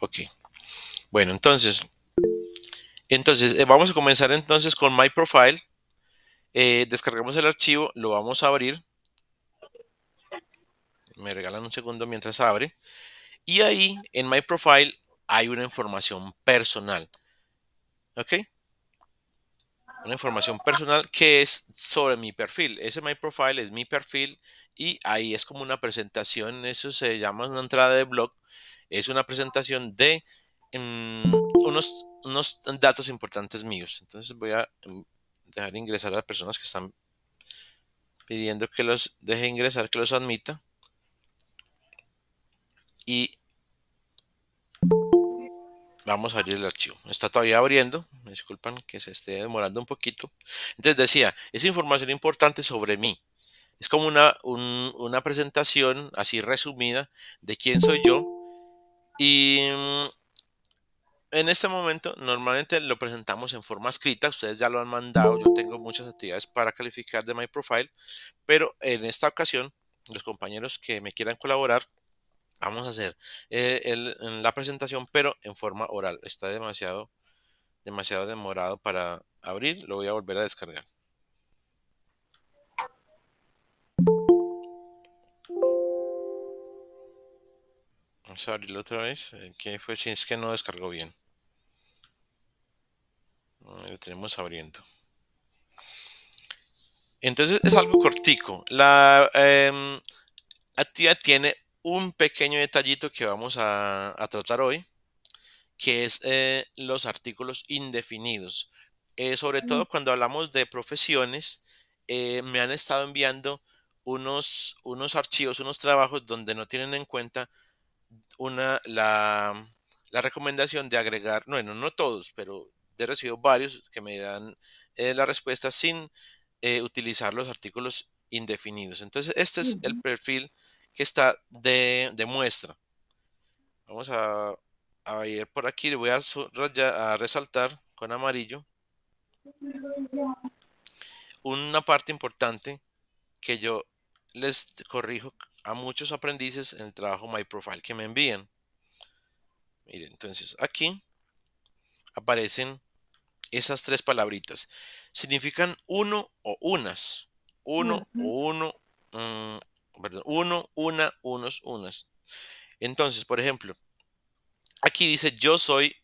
Ok. Bueno, entonces, entonces eh, vamos a comenzar entonces con My Profile. Eh, descargamos el archivo, lo vamos a abrir. Me regalan un segundo mientras abre. Y ahí en My Profile hay una información personal. ¿Ok? Una información personal que es sobre mi perfil. Ese My Profile es mi perfil y ahí es como una presentación. Eso se llama una entrada de blog es una presentación de em, unos, unos datos importantes míos. Entonces voy a em, dejar ingresar a las personas que están pidiendo que los deje ingresar, que los admita. Y vamos a abrir el archivo. Está todavía abriendo. Me disculpan que se esté demorando un poquito. Entonces decía, es información importante sobre mí. Es como una, una presentación así resumida de quién soy yo y mm, en este momento normalmente lo presentamos en forma escrita, ustedes ya lo han mandado, yo tengo muchas actividades para calificar de My Profile, pero en esta ocasión los compañeros que me quieran colaborar, vamos a hacer eh, la presentación, pero en forma oral. Está demasiado, demasiado demorado para abrir, lo voy a volver a descargar. Vamos a abrirlo otra vez. Eh, ¿Qué fue? Si es que no descargó bien. Ah, lo tenemos abriendo. Entonces es algo cortico. La em, actividad tiene un pequeño detallito que vamos a, tratar hoy, que es eh, los artículos indefinidos. Eh, sobre todo cuando hablamos de profesiones, me han estado enviando unos, unos archivos, unos trabajos donde no tienen en cuenta una, la, recomendación de agregar, bueno, no todos, pero he recibido varios que me dan eh, la respuesta sin eh, utilizar los artículos indefinidos. Entonces, este es el perfil que está de, de muestra. Vamos a, a, ir por aquí, le voy a resaltar con amarillo una parte importante que yo les corrijo a muchos aprendices en el trabajo My Profile que me envían. Miren, entonces aquí aparecen esas tres palabritas. Significan uno o unas. Uno o uno. Mm, perdón, uno, una, unos, unas. Entonces, por ejemplo, aquí dice yo soy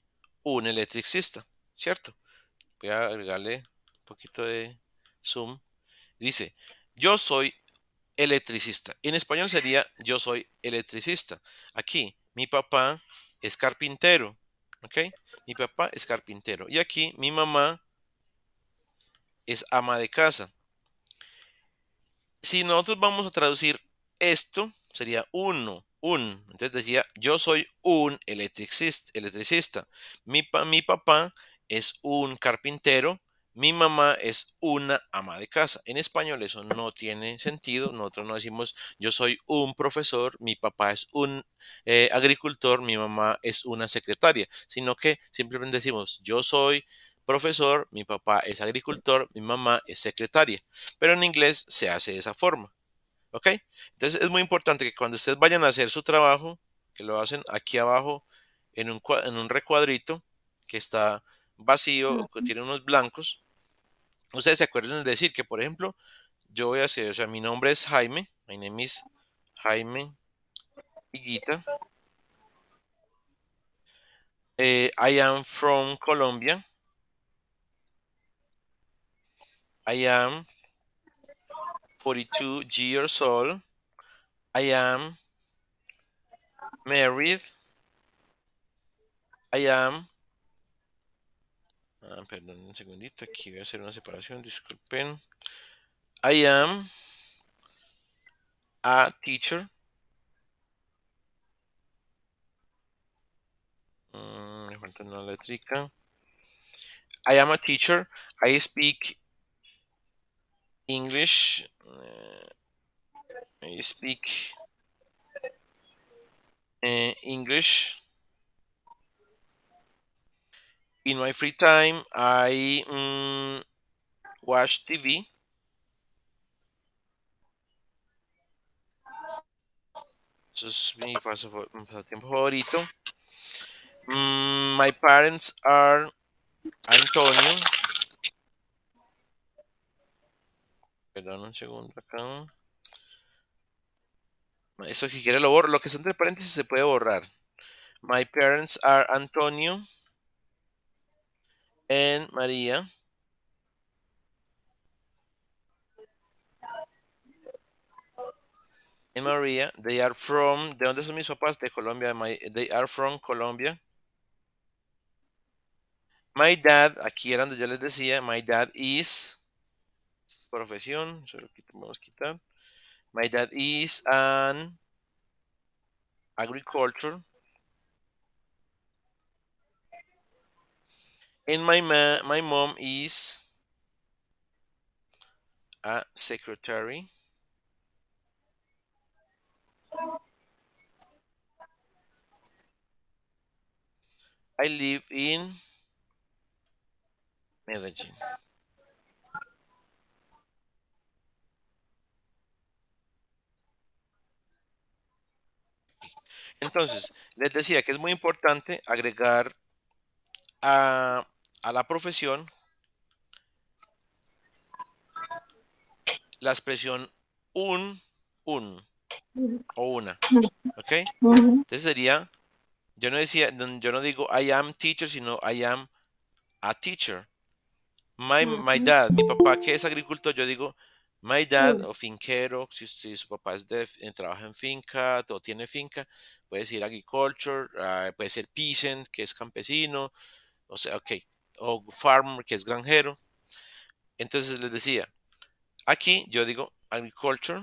un electricista, ¿cierto? Voy a agregarle un poquito de zoom. Dice, yo soy electricista. En español sería yo soy electricista. Aquí, mi papá es carpintero. ¿Ok? Mi papá es carpintero. Y aquí, mi mamá es ama de casa. Si nosotros vamos a traducir esto, sería uno, un. Entonces decía, yo soy un electricista. Mi, mi papá es un carpintero mi mamá es una ama de casa. En español eso no tiene sentido. Nosotros no decimos yo soy un profesor, mi papá es un eh, agricultor, mi mamá es una secretaria, sino que simplemente decimos yo soy profesor, mi papá es agricultor, mi mamá es secretaria. Pero en inglés se hace de esa forma. ¿Ok? Entonces es muy importante que cuando ustedes vayan a hacer su trabajo, que lo hacen aquí abajo en en un recuadrito que está vacío, que tiene unos blancos. Ustedes se acuerdan de decir que, por ejemplo, yo voy a hacer, o sea, mi nombre es Jaime, my name is Jaime Higuita. Eh, I am from Colombia. I am 42 years old. I am married. I am Ah, perdón, un segundito. Aquí voy a hacer una separación. Disculpen. I am a teacher. Mm, me falta una letrica. I am a teacher. I speak English. Eh, I speak eh, English in my free time, I mm, watch TV. Eso es mi pasatiempo favorito. Mm, my parents are Antonio. Perdón un segundo acá. Eso que quiere lo borro. Lo que está entre paréntesis se puede borrar. My parents are Antonio en María. En María, they are from, ¿de dónde son mis papás? De Colombia, they are from Colombia. My dad, aquí era donde yo les decía, my dad is, profesión, se lo vamos quitar. My dad is an agriculture. And my, ma my mom is a secretary. I live in Medellin. Entonces, les decía que es muy importante agregar a a la profesión, la expresión un, un o una. ¿Ok? Entonces sería, yo no decía, yo no digo I am teacher, sino I am a teacher. My, my dad, mi papá que es agricultor, yo digo my dad mm. o finquero, si, su papá es de, eh, trabaja en finca o tiene finca, puede decir agriculture, ah, puede ser peasant, que es campesino, o sea, ok o farmer, que es granjero. Entonces les decía, aquí yo digo agriculture.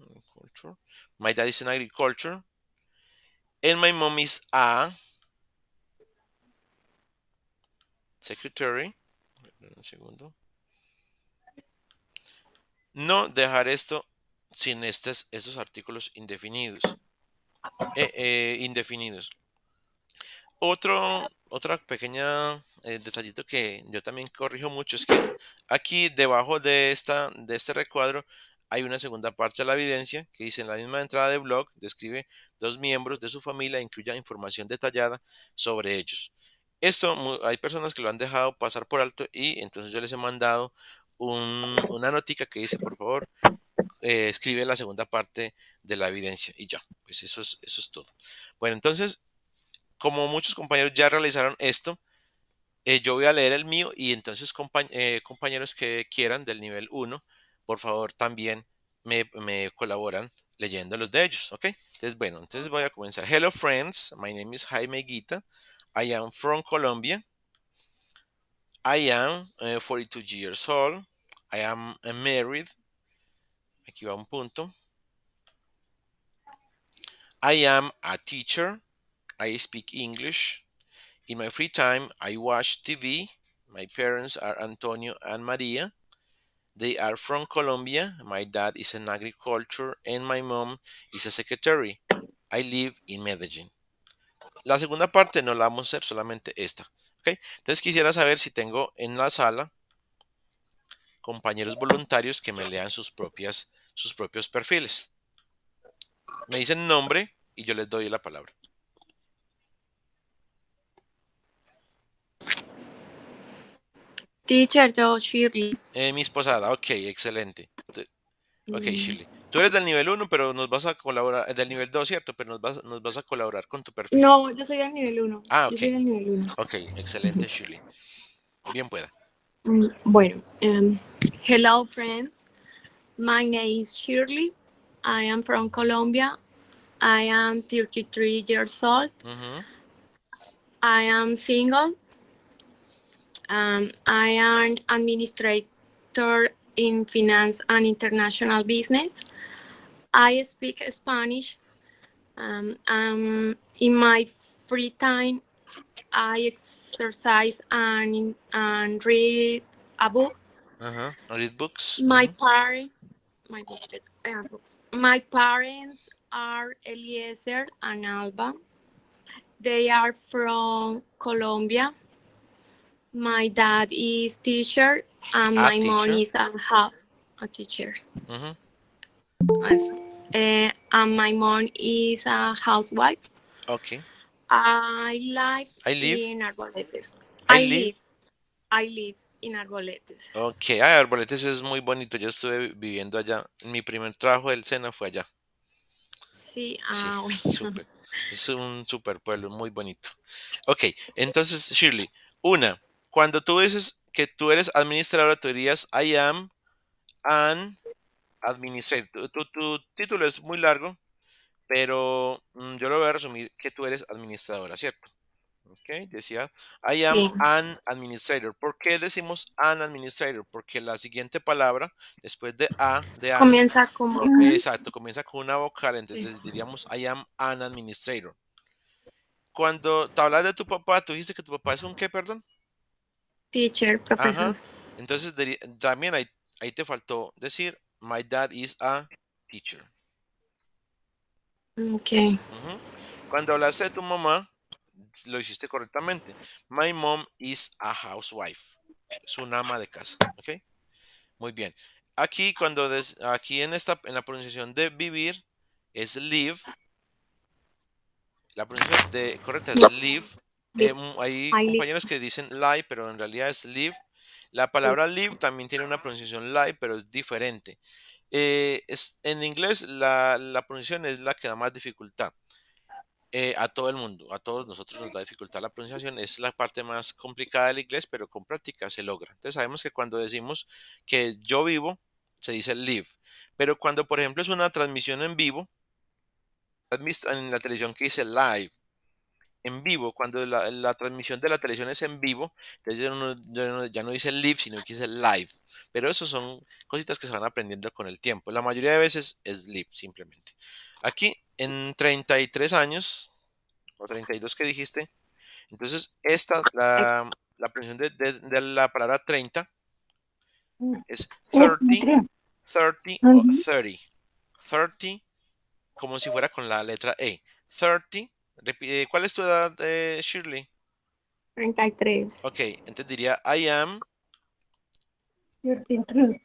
agriculture. My dad is in agriculture. And my mom is a secretary. Un segundo. No dejar esto sin estos, artículos indefinidos. Eh, eh, indefinidos. Otro, otra pequeña eh, detallito que yo también corrijo mucho es que aquí debajo de, esta, de este recuadro hay una segunda parte de la evidencia que dice en la misma entrada de blog describe dos miembros de su familia e incluya información detallada sobre ellos. Esto hay personas que lo han dejado pasar por alto y entonces yo les he mandado una notica que dice por favor eh, escribe la segunda parte de la evidencia y ya, pues eso eso es todo. Bueno, entonces como muchos compañeros ya realizaron esto, eh, yo voy a leer el mío y entonces eh, compañeros que quieran del nivel 1, por favor también me, colaboran leyendo los de ellos, ¿ok? Entonces, bueno, entonces voy a comenzar. Hello friends, my name is Jaime Guita. I am from Colombia. I am 42 eh, years old. I am married. Aquí va un punto. I am a teacher. I speak English. In my free time, I watch TV. My parents are Antonio and Maria. They are from Colombia. My dad is an agriculture and my mom is a secretary. I live in Medellín. La segunda parte no la vamos a hacer, solamente esta. Entonces quisiera saber si tengo en la sala compañeros voluntarios que me lean sus, propias, sus propios perfiles. Me dicen nombre y yo les doy la palabra. Teacher, yo, Shirley. Eh, mi esposada, ok, excelente. Ok, mm. Shirley. Tú eres del nivel 1, pero nos vas a colaborar, eh, del nivel 2, ¿cierto? Pero nos vas, nos vas a colaborar con tu perfil. No, yo soy del nivel 1. Ah, ok. soy del nivel 1. Ok, excelente, Shirley. Bien pueda. Mm, bueno, em, hello friends. My name is Shirley. I am from Colombia. I am 33 years old. I am single. Um, I am administrator in finance and international business. I speak Spanish. Um, um, in my free time, I exercise and, and read a book. Uh-huh. Read books. My mm-hmm. parents, my books. My parents are Eliezer and Alba. They are from Colombia. My dad is teacher and my mom is a, a teacher. Uh-huh. Eso. Eh, and my mom is a housewife. Okay. I like. I live. in Arboletes. I, live. I live in Arboletes. Ok, Arboletes es muy bonito. Yo estuve viviendo allá. Mi primer trabajo del SENA fue allá. Sí, ah, Es un super pueblo, muy bonito. Ok, entonces, Shirley, una, cuando tú dices que tú eres administradora, tú dirías I am an administrator. Tu, título es muy largo, pero mm, yo lo voy a resumir que tú eres administradora, ¿cierto? Ok, decía I am an administrator. ¿Por qué decimos an administrator? Porque la siguiente palabra, después de a, de a. Comienza con. Okay, exacto, comienza con una vocal, entonces diríamos I am an administrator cuando te hablas de tu papá, tú dijiste que tu papá es un qué, perdón? teacher, profesor. Entonces también ahí, te faltó decir, my dad is a teacher. Mm, ok. Cuando hablaste de tu mamá, lo hiciste correctamente. My mom is a housewife. Es una ama de casa. Ok. Muy bien. Aquí, cuando aquí en, esta, en la pronunciación de vivir es live. La pronunciación correcta es live eh, mm, hay compañeros que dicen live, pero en realidad es live. La palabra live también tiene una pronunciación live, pero es diferente. Eh, es, en inglés la, pronunciación es la que da más dificultad. Eh, a todo el mundo, a todos nosotros nos da dificultad la pronunciación, es la parte más complicada del inglés, pero con práctica se logra. Entonces sabemos que cuando decimos que yo vivo, se dice live, pero cuando por ejemplo es una transmisión en vivo, en la televisión que dice live, en vivo, cuando la, transmisión de la televisión es en vivo, entonces ya no, ya, no, dice live, sino que dice live. Pero eso son cositas que se van aprendiendo con el tiempo. La mayoría de veces es live, simplemente. Aquí, en 33 años, o 32 que dijiste, entonces esta, la, presión de, la palabra 30 es 30, 30 o 30. 30, como si fuera con la letra E. 30 eh, ¿Cuál es tu edad, eh, Shirley? 33. Ok, entonces diría I am. 33.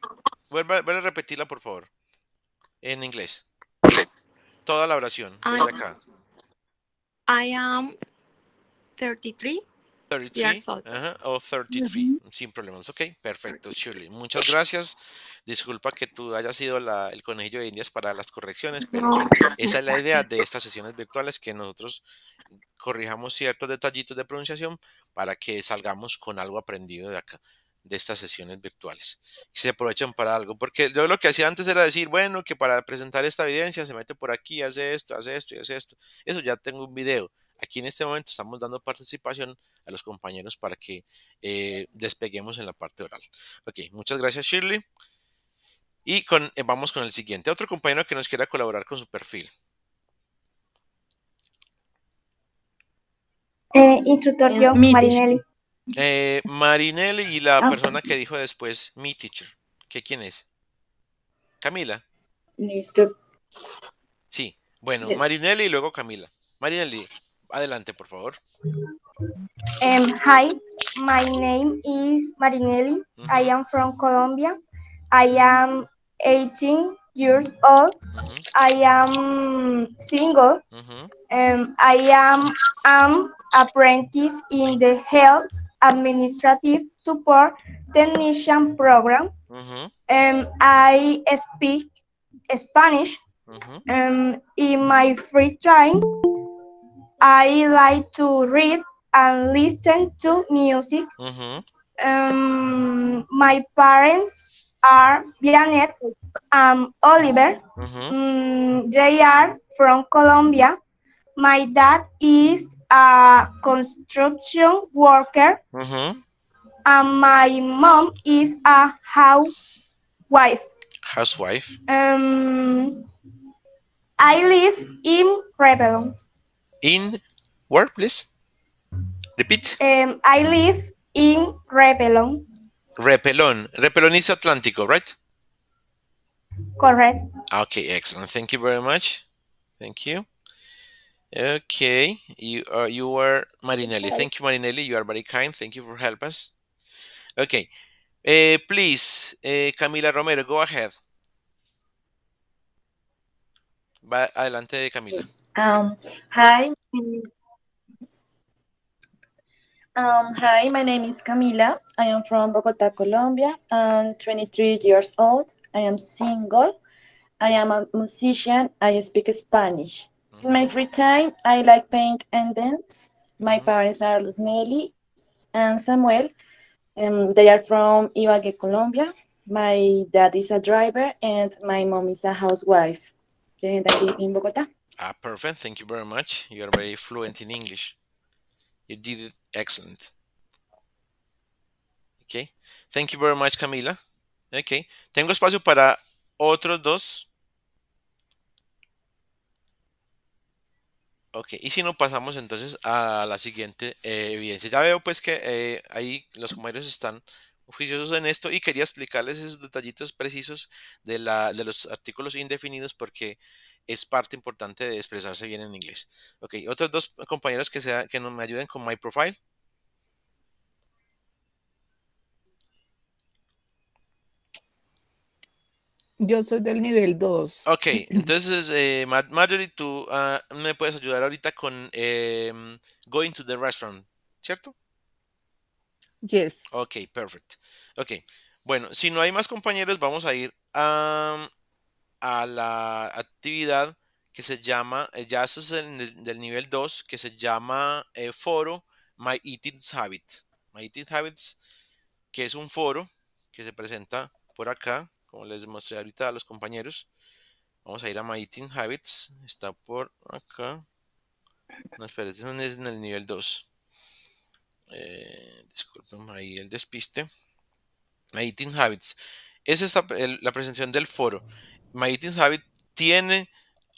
Vuelve, vuelve, a repetirla, por favor. En inglés. Toda la oración. I, acá. I am 33. 33 o 33, sin problemas. Ok, perfecto, Shirley. Muchas gracias. Disculpa que tú hayas sido el conejillo de indias para las correcciones, pero esa es la idea de estas sesiones virtuales, que nosotros corrijamos ciertos detallitos de pronunciación para que salgamos con algo aprendido de acá de estas sesiones virtuales. Se aprovechen para algo, porque yo lo que hacía antes era decir, bueno, que para presentar esta evidencia se mete por aquí, hace esto, hace esto y hace esto. Eso ya tengo un video. Aquí en este momento estamos dando participación a los compañeros para que eh, despeguemos en la parte oral. Ok, muchas gracias Shirley. Y eh, vamos con el siguiente. Otro compañero que nos quiera colaborar con su perfil. Eh, instructor eh, yo, Marinelli. Marinelli y la ah, persona que dijo después, mi teacher. ¿Qué quién es? Camila. Listo. Sí, bueno, Marinelli y luego Camila. Marinelli, Adelante, por favor. Um, hi, my name is Marinelli. I am from Colombia. I am 18 years old. I am single. Mm um, I am an apprentice in the health administrative support technician program. Mm um, I speak Spanish um, in my free time. I like to read and listen to music. Mm -hmm. um, my parents are Bianet and Oliver. Mm-hmm. Mm -hmm. um, they are from Colombia. My dad is a construction worker. Mm -hmm. And my mom is a housewife. Housewife. Um, I live in Rebelon. In where, please? Repeat. Um, I live in Repelon. Repelon. Repelon is Atlantico, right? Correct. Okay, excellent. Thank you very much. Thank you. Okay, you are you are Marinelli. Thank you, Marinelli. You are very kind. Thank you for help us. Okay, uh, please, uh, Camila Romero, go ahead. Va adelante, Camila. Um, hi, um, hi, my name is Camila. I am from Bogota, Colombia. I'm 23 years old. I am single. I am a musician. I speak Spanish. In my mm-hmm. free time, I like paint and dance. My mm-hmm. parents are Luz Nelly and Samuel. Um, they are from Ibagué, Colombia. My dad is a driver and my mom is a housewife. And I live in Bogota. Ah, perfect. Thank you very much. You are very fluent in English. You did it excellent. Okay. Thank you very much, Camila. Okay. Tengo espacio para otros dos. Ok, y si no pasamos entonces a la siguiente eh, evidencia. Ya veo pues que eh, ahí los comentarios están juiciosos en esto y quería explicarles esos detallitos precisos de, de los artículos indefinidos porque es parte importante de expresarse bien en inglés. Ok, otros dos compañeros que, sea, que me ayuden con My Profile. Yo soy del nivel 2. Ok, entonces, eh, Marjorie, tú ah, me puedes ayudar ahorita con em, Going to the Restaurant, ¿cierto? Yes. Ok, perfect. Ok. Bueno, si no hay más compañeros, vamos a ir a, la actividad que se llama, eh, ya eso es del nivel 2, que se llama eh, foro My Eating Habits, My Eating Habits, que es un foro que se presenta por acá, como les mostré ahorita a los compañeros. Vamos a ir a My Eating Habits, está por acá. No, espera, es en el nivel 2. Eh, disculpen ahí el despiste. My Eating Habits. Es esta, la presentación del foro. My Eating Habits tiene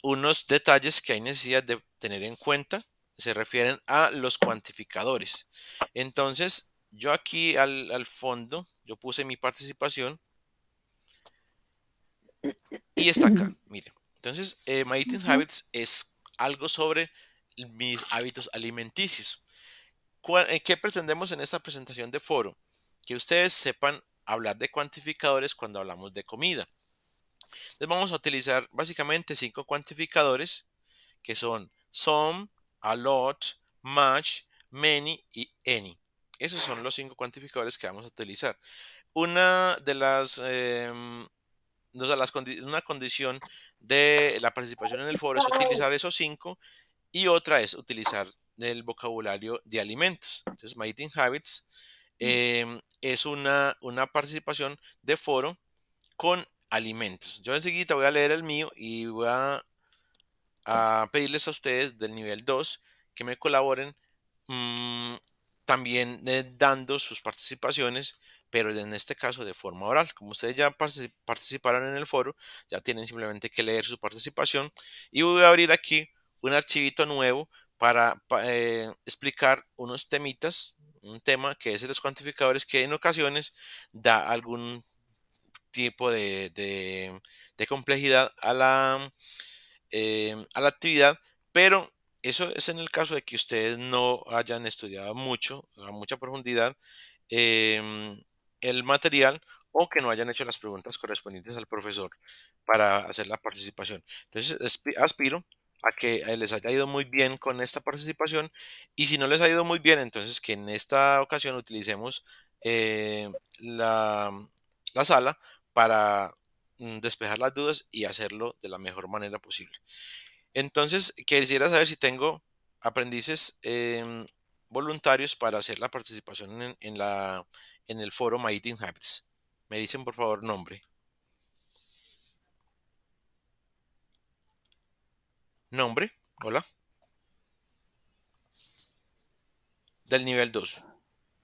unos detalles que hay necesidad de tener en cuenta. Se refieren a los cuantificadores. Entonces, yo aquí al, fondo, yo puse mi participación. Y está acá, mire. Entonces, eh, My Eating Habits es algo sobre mis hábitos alimenticios. Eh, ¿Qué pretendemos en esta presentación de foro? Que ustedes sepan hablar de cuantificadores cuando hablamos de comida. Entonces vamos a utilizar básicamente cinco cuantificadores que son some, a lot, much, many y any. Esos son los cinco cuantificadores que vamos a utilizar. Una de las, eh, una condición de la participación en el foro es utilizar esos cinco y otra es utilizar del vocabulario de alimentos. Entonces, My Eating Habits mm. em, es una, una participación de foro con alimentos. Yo enseguida voy a leer el mío y voy a, pedirles a ustedes del nivel 2 que me colaboren mm, también eh, dando sus participaciones, pero en este caso de forma oral. Como ustedes ya participaron en el foro, ya tienen simplemente que leer su participación y voy a abrir aquí un archivito nuevo para, eh, explicar unos temitas, un tema que es de los cuantificadores que en ocasiones da algún tipo de, complejidad a la, eh, a la actividad, pero eso es en el caso de que ustedes no hayan estudiado mucho, a mucha profundidad, em, el material o que no hayan hecho las preguntas correspondientes al profesor para hacer la participación. Entonces, aspiro a que eh, les haya ido muy bien con esta participación y si no les ha ido muy bien, entonces que en esta ocasión utilicemos eh, la, la sala para mm, despejar las dudas y hacerlo de la mejor manera posible. Entonces, quisiera saber si tengo aprendices em, voluntarios para hacer la participación en, la, en el foro My Eating Habits. Me dicen, por favor, nombre. Nombre, hola. Del nivel 2.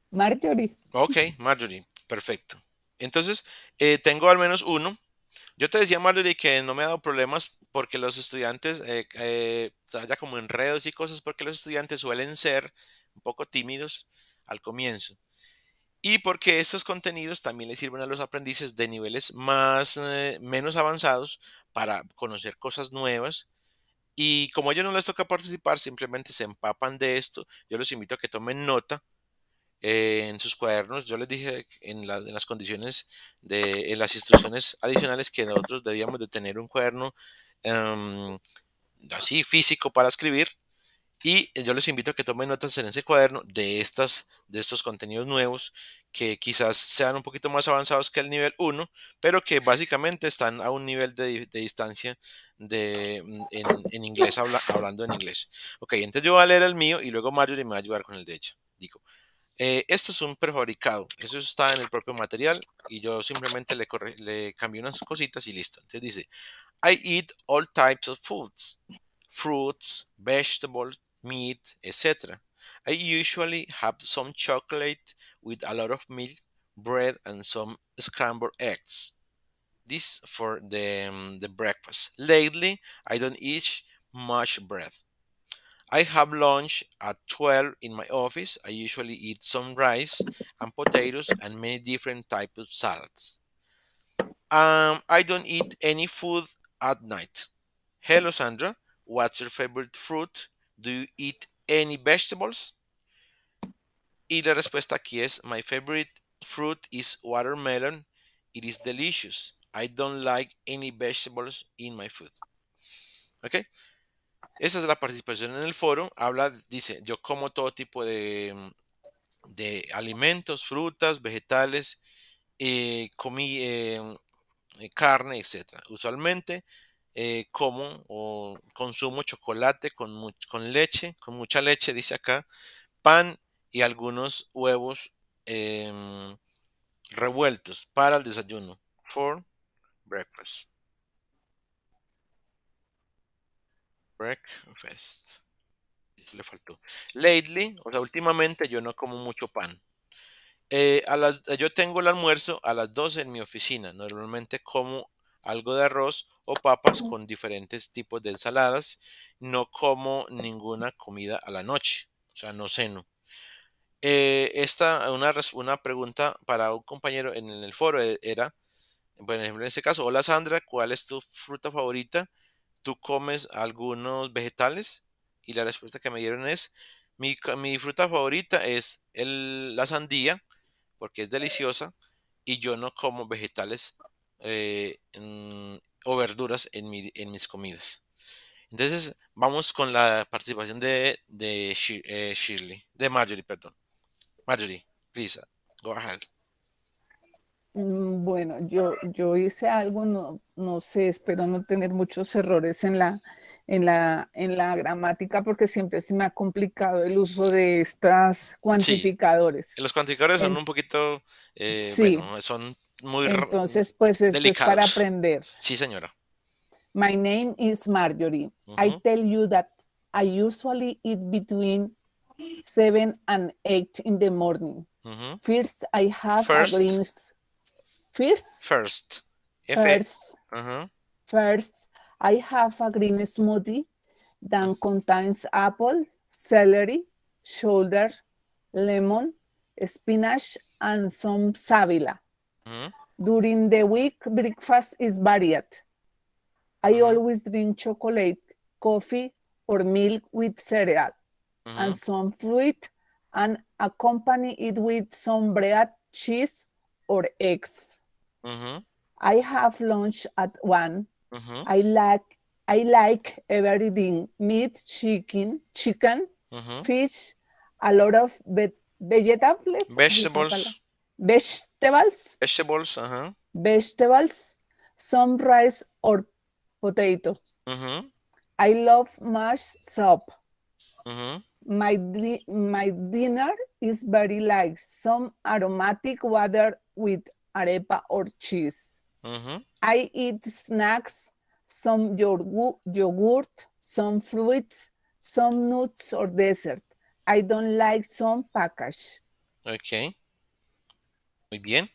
Marjorie. Ok, Marjorie, perfecto. Entonces, eh, tengo al menos uno. Yo te decía, Marjorie, que no me ha dado problemas porque los estudiantes, eh, eh, haya como enredos y cosas, porque los estudiantes suelen ser un poco tímidos al comienzo. Y porque estos contenidos también les sirven a los aprendices de niveles más, eh, menos avanzados para conocer cosas nuevas y como a ellos no les toca participar, simplemente se empapan de esto. Yo los invito a que tomen nota eh, en sus cuadernos. Yo les dije en, las condiciones de en las instrucciones adicionales que nosotros debíamos de tener un cuaderno em, así físico para escribir. Y yo les invito a que tomen notas en ese cuaderno de, estas, de estos contenidos nuevos que quizás sean un poquito más avanzados que el nivel 1, pero que básicamente están a un nivel de, distancia de, mm, en, inglés, hablando en inglés. Ok, entonces yo voy a leer el mío y luego Marjorie me va a ayudar con el de ella. Digo, eh, esto es un prefabricado, eso está en el propio material y yo simplemente le, le cambié unas cositas y listo. Entonces dice, I eat all types of foods, fruits, vegetables, meat, etc. I usually have some chocolate with a lot of milk, bread, and some scrambled eggs. This for the, um, the breakfast. Lately, I don't eat much bread. I have lunch at 12 in my office. I usually eat some rice and potatoes and many different types of salads. Um, I don't eat any food at night. Hello, Sandra. What's your favorite fruit? Do you eat any vegetables? Y la respuesta aquí es, my favorite fruit is watermelon. It is delicious. I don't like any vegetables in my food. ¿Ok? Esa es la participación en el foro. Habla, dice, yo como todo tipo de, alimentos, frutas, vegetales, eh, comí eh, eh, carne, etc. Usualmente eh, como o consumo chocolate con, con, leche, con mucha leche, dice acá, pan y algunos huevos em, revueltos para el desayuno. For breakfast. Breakfast. Le faltó. Lately, o sea, últimamente yo no como mucho pan. Eh, a las, yo tengo el almuerzo a las 12 en mi oficina. Normalmente como algo de arroz o papas con diferentes tipos de ensaladas. No como ninguna comida a la noche, o sea, no ceno. Eh, esta, una, una pregunta para un compañero en el foro eh, era, por ejemplo, en este caso, hola Sandra, ¿cuál es tu fruta favorita? ¿Tú comes algunos vegetales? Y la respuesta que me dieron es, mi, mi fruta favorita es el, la sandía, porque es deliciosa, y yo no como vegetales eh, o verduras en, mis comidas. Entonces, vamos con la participación de, de eh, Shirley, de Marjorie, perdón. Marjorie, please, go ahead. Mm, bueno, yo, yo hice algo, no, no sé, espero no tener muchos errores en la, en la, en la gramática porque siempre se me ha complicado el uso de estas cuantificadores. los cuantificadores son un poquito, eh, sí. son muy Entonces, pues esto es para aprender. Sí, señora. My name is Marjorie. I tell you that I usually eat between seven and eight in the morning. First, I have a green... First? First. first. First, I have a green smoothie that contains apple, celery, shoulder, lemon, spinach, and some savila. Mm. During the week, breakfast is varied. I mm. always drink chocolate, coffee, or milk with cereal mm. and some fruit and accompany it with some bread, cheese, or eggs. -hmm. I have lunch at one. -hmm. I like I like everything: meat, chicken, chicken, -hmm. fish, a lot of vegetables. Vegetables vegetables vegetables uh-huh. vegetables some rice or potato uh-huh. i love mashed soup uh-huh. my di my dinner is very like some aromatic water with arepa or cheese i eat snacks some yogurt some fruits some nuts or dessert i don't like some package okay Muy bien.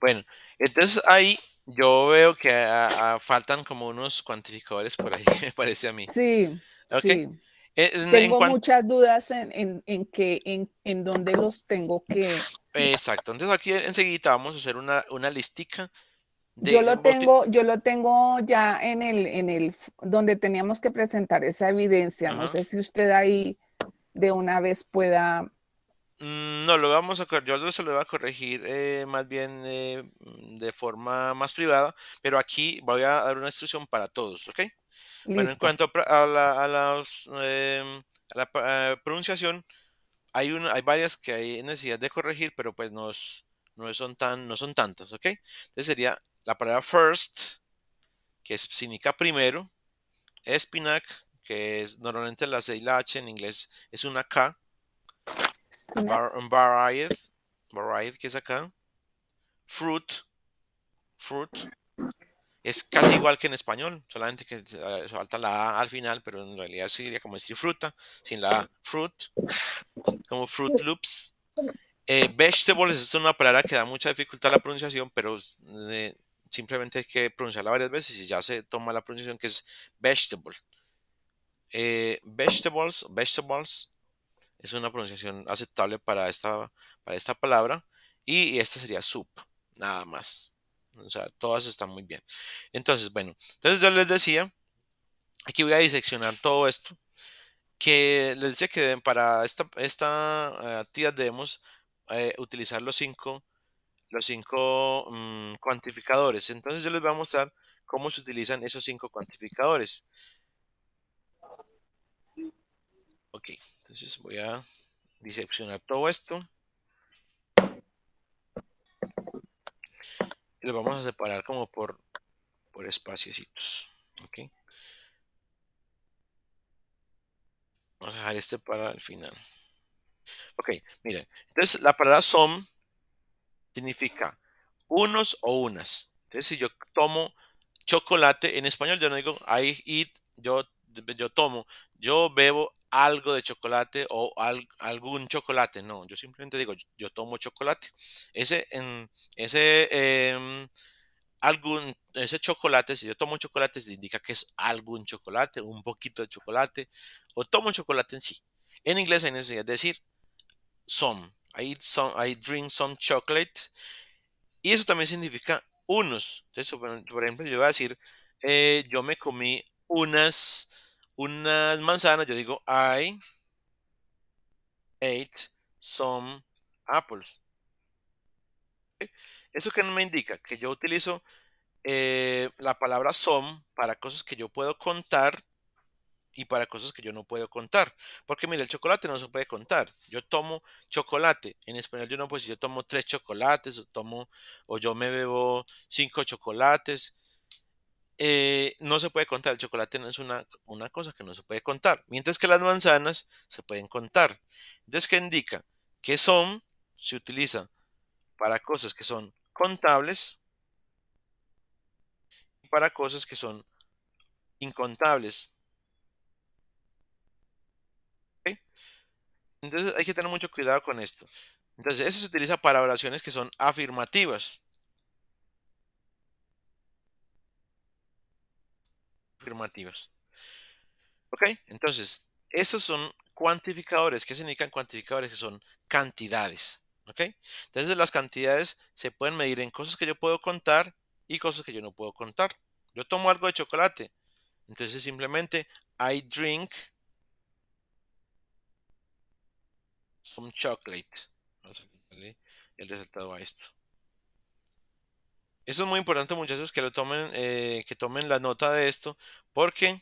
Bueno, entonces ahí yo veo que ah, ah, faltan como unos cuantificadores por ahí, me parece a mí. Sí. Eh, tengo muchas dudas en, en, en que, en, dónde los tengo que... Exacto, entonces aquí enseguida vamos a hacer una, una listica. yo lo tengo, yo lo tengo ya en el, en el, donde teníamos que presentar esa evidencia. No sé si usted ahí de una vez pueda Mm, no, lo vamos a yo se lo voy a corregir eh, más bien eh, mm, de forma más privada, pero aquí voy a dar una instrucción para todos, ¿ok? Bueno, en cuanto a la, pronunciación, hay, hay varias que hay necesidad de corregir, pero pues no, no, son tan, no son tantas, ¿ok? Entonces sería la palabra first, que es significa primero, spinac, que es normalmente la C y la H en inglés es una K, Bar que es acá. Fruit, fruit. Es casi igual que en español, solamente que eh, falta la A al final, pero en realidad sería como decir fruta, sin la A, fruit, como fruit loops. Eh, vegetables es una palabra que da mucha dificultad a la pronunciación, pero eh, simplemente hay que pronunciarla varias veces y ya se toma la pronunciación que es vegetable. vegetables, vegetables, es una pronunciación aceptable para esta, para esta palabra. Y, esta sería sup, nada más. O sea, todas están muy bien. Entonces, bueno, entonces yo les decía, aquí voy a diseccionar todo esto, que les decía que para esta, esta eh, actividad debemos eh, utilizar los cinco, los cinco mm, cuantificadores. Entonces yo les voy a mostrar cómo se utilizan esos cinco cuantificadores. Ok. Entonces voy a diseccionar todo esto. Y lo vamos a separar como por, por espaciecitos. Vamos a dejar este para el final. Ok, miren. Entonces la palabra son significa unos o unas. Entonces si yo tomo chocolate, en español yo no digo I eat, yo, yo tomo, yo bebo algo de chocolate o algún chocolate. No, yo simplemente digo, yo, tomo chocolate. Ese, en, ese, em, algún, ese chocolate, si yo tomo chocolate, se indica que es algún chocolate, un poquito de chocolate, o tomo chocolate en sí. En inglés hay necesidad de decir some. I, eat some, I drink some chocolate. Y eso también significa unos. Entonces, por ejemplo, yo voy a decir, eh, yo me comí unas unas manzanas, yo digo I ate some apples. ¿Eso que me indica? Que yo utilizo eh, la palabra some para cosas que yo puedo contar y para cosas que yo no puedo contar. Porque mira, el chocolate no se puede contar. Yo tomo chocolate. En español yo no puedo decir yo tomo tres chocolates o tomo o yo me bebo cinco chocolates. Eh, no se puede contar. El chocolate no es una, cosa que no se puede contar. Mientras que las manzanas se pueden contar. Entonces, que indica que son, se utiliza para cosas que son contables y para cosas que son incontables. Entonces hay que tener mucho cuidado con esto. Entonces, eso se utiliza para oraciones que son afirmativas. afirmativas. ¿Ok? Entonces, esos son cuantificadores. ¿Qué significan cuantificadores? Que son cantidades. ¿Ok? Entonces, las cantidades se pueden medir en cosas que yo puedo contar y cosas que yo no puedo contar. Yo tomo algo de chocolate. Entonces, simplemente, I drink some chocolate. Vamos a ponerle el resultado a esto. Eso es muy importante, muchachos, que lo tomen, eh, que tomen la nota de esto, porque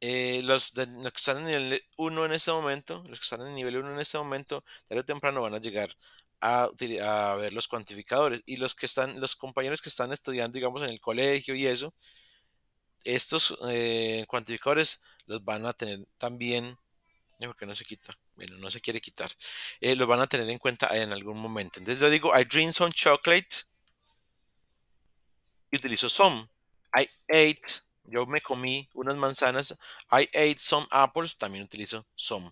eh, los, que están en nivel 1 en este momento, los que están en nivel 1 en este momento, tarde o temprano van a llegar a, ver los cuantificadores. Y los que están, los compañeros que están estudiando, digamos, en el colegio y eso, estos eh, cuantificadores los van a tener también porque no se quita, bueno, no se quiere quitar, Los van a tener en cuenta en algún momento. Entonces yo digo, I drink some chocolate utilizo some. I ate, yo me comí unas manzanas. I ate some apples, también utilizo some.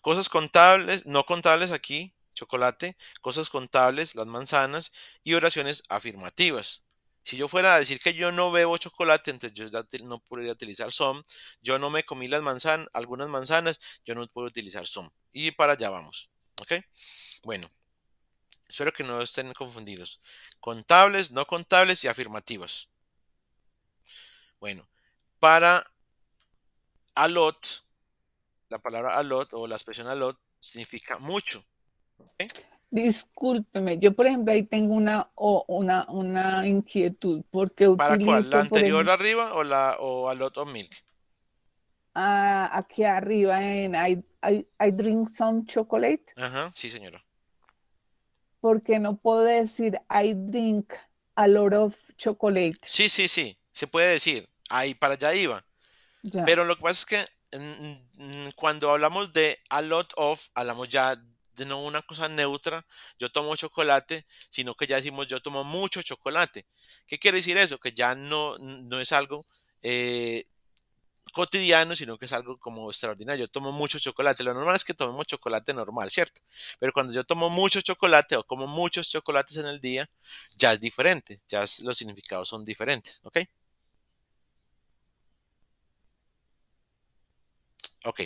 Cosas contables, no contables aquí, chocolate. Cosas contables, las manzanas. Y oraciones afirmativas. Si yo fuera a decir que yo no bebo chocolate, entonces yo no podría utilizar some. Yo no me comí las manzanas, algunas manzanas, yo no puedo utilizar some. Y para allá vamos. ¿Ok? Bueno, Espero que no estén confundidos. Contables, no contables y afirmativas. Bueno, para alot, la palabra alot o la expresión alot significa mucho. Discúlpeme, yo por ejemplo ahí tengo una, una, inquietud. Porque ¿Para cuál? ¿La anterior arriba o, la, o alot o milk? Ah, aquí arriba en I, drink some chocolate. Ajá, sí señora porque no puedo decir I drink a lot of chocolate. Sí, sí, sí, se puede decir, ahí para allá iba. Pero lo que pasa es que mm, mm, cuando hablamos de a lot of, hablamos ya de no una cosa neutra, yo tomo chocolate, sino que ya decimos yo tomo mucho chocolate. ¿Qué quiere decir eso? Que ya no, no es algo eh, cotidiano, sino que es algo como extraordinario. Yo tomo mucho chocolate. Lo normal es que tomemos chocolate normal, ¿cierto? Pero cuando yo tomo mucho chocolate o como muchos chocolates en el día, ya es diferente. Ya los significados son diferentes, ¿ok? Ok,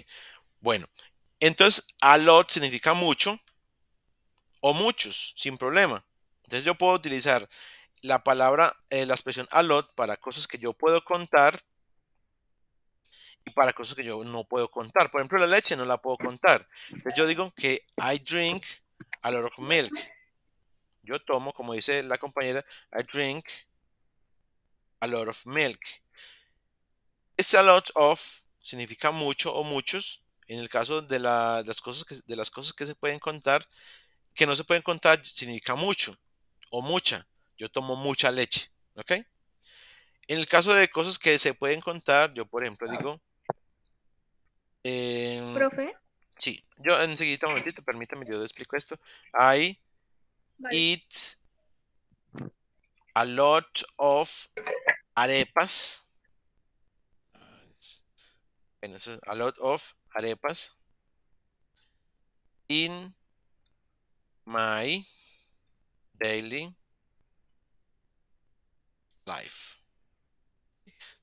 bueno. Entonces, a lot significa mucho o muchos, sin problema. Entonces yo puedo utilizar la palabra, eh, la expresión a lot para cosas que yo puedo contar y para cosas que yo no puedo contar. Por ejemplo, la leche no la puedo contar. Entonces yo digo que I drink a lot of milk. Yo tomo, como dice la compañera, I drink a lot of milk. Es a lot of significa mucho o muchos. En el caso de, las cosas que, de las cosas que se pueden contar, que no se pueden contar, significa mucho o mucha. Yo tomo mucha leche. ¿Ok? En el caso de cosas que se pueden contar, yo por ejemplo digo, Em, ¿Profe? Sí, yo enseguida, un momentito, permítame, yo explico esto. I eat a lot of arepas. a lot of arepas in my daily life.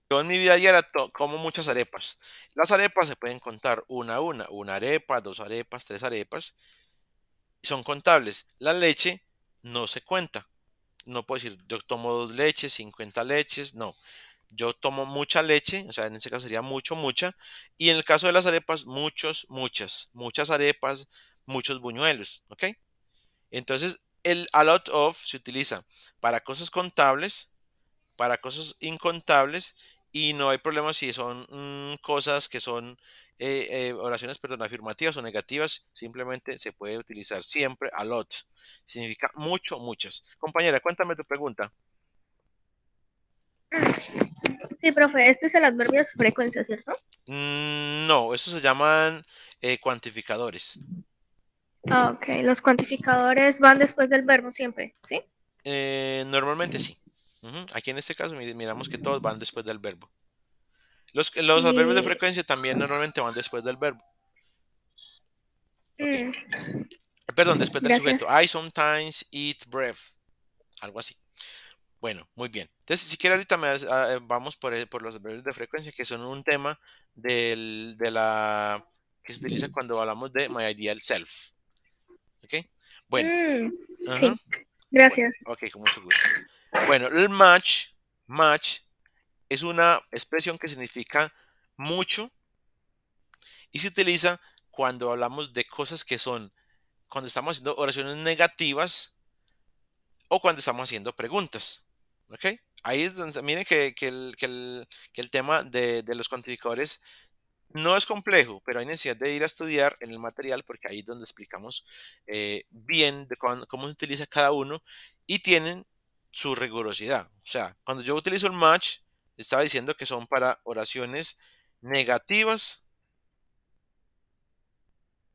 Yo en mi vida diaria como muchas arepas. Las arepas se pueden contar una a una. Una arepa, dos arepas, tres arepas. Son contables. La leche no se cuenta. No puedo decir yo tomo dos leches, 50 leches. No. Yo tomo mucha leche. O sea, en ese caso sería mucho, mucha. Y en el caso de las arepas, muchos, muchas. Muchas arepas, muchos buñuelos. ¿Ok? Entonces, el a lot of se utiliza para cosas contables, para cosas incontables y no hay problema si son mm, cosas que son eh, eh, oraciones, perdón, afirmativas o negativas, simplemente se puede utilizar siempre a lot. Significa mucho, muchas. Compañera, cuéntame tu pregunta. Sí, profe, este es el adverbio de frecuencia, ¿cierto? Mm, no, eso se llaman eh, cuantificadores. Ah, ok, los cuantificadores van después del verbo siempre, ¿sí? normalmente sí. Aquí en este caso miramos que todos van después del verbo. Los, los adverbios de frecuencia también normalmente van después del verbo. Mm. Perdón, después del sujeto. I sometimes eat bread. Algo así. Bueno, muy bien. Entonces, si quieres ahorita ah, eh, vamos por, por los adverbios de frecuencia, que son un tema de la que se utiliza cuando hablamos de my ideal self. ¿Ok? Bueno. Mm. Gracias. ok, con mucho gusto. Bueno, el match, match es una expresión que significa mucho y se utiliza cuando hablamos de cosas que son, cuando estamos haciendo oraciones negativas o cuando estamos haciendo preguntas. ¿Ok? Ahí es donde, miren que, que, el, que, el, que el, tema de, de los cuantificadores no es complejo, pero hay necesidad de ir a estudiar en el material porque ahí es donde explicamos eh, bien de cómo, se utiliza cada uno y tienen su rigurosidad. O sea, cuando yo utilizo el match, estaba diciendo que son para oraciones negativas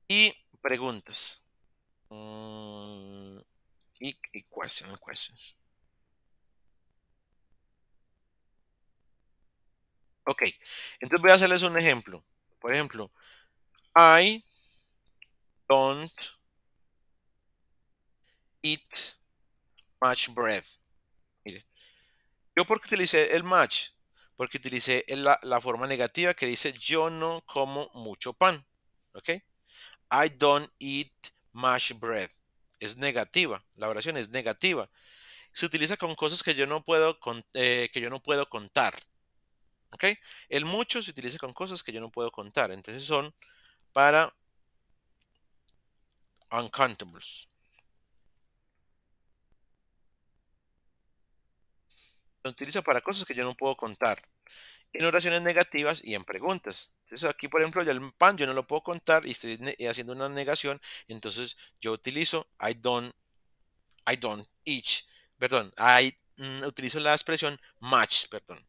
y preguntas. Mm, y, questions. Ok, entonces voy a hacerles un ejemplo. Por ejemplo, I don't eat much bread. Yo porque utilicé el much, porque utilicé la, forma negativa que dice yo no como mucho pan. ¿Ok? I don't eat much bread. Es negativa, la oración es negativa. Se utiliza con cosas que yo no puedo, eh, que yo no puedo contar. ¿Ok? El mucho se utiliza con cosas que yo no puedo contar. Entonces son para uncountables. Lo utilizo para cosas que yo no puedo contar. En oraciones negativas y en preguntas. Entonces aquí, por ejemplo, ya el pan yo no lo puedo contar y estoy eh, haciendo una negación. Entonces yo utilizo I don't, I don't eat. Perdón, I mm, utilizo la expresión match, perdón.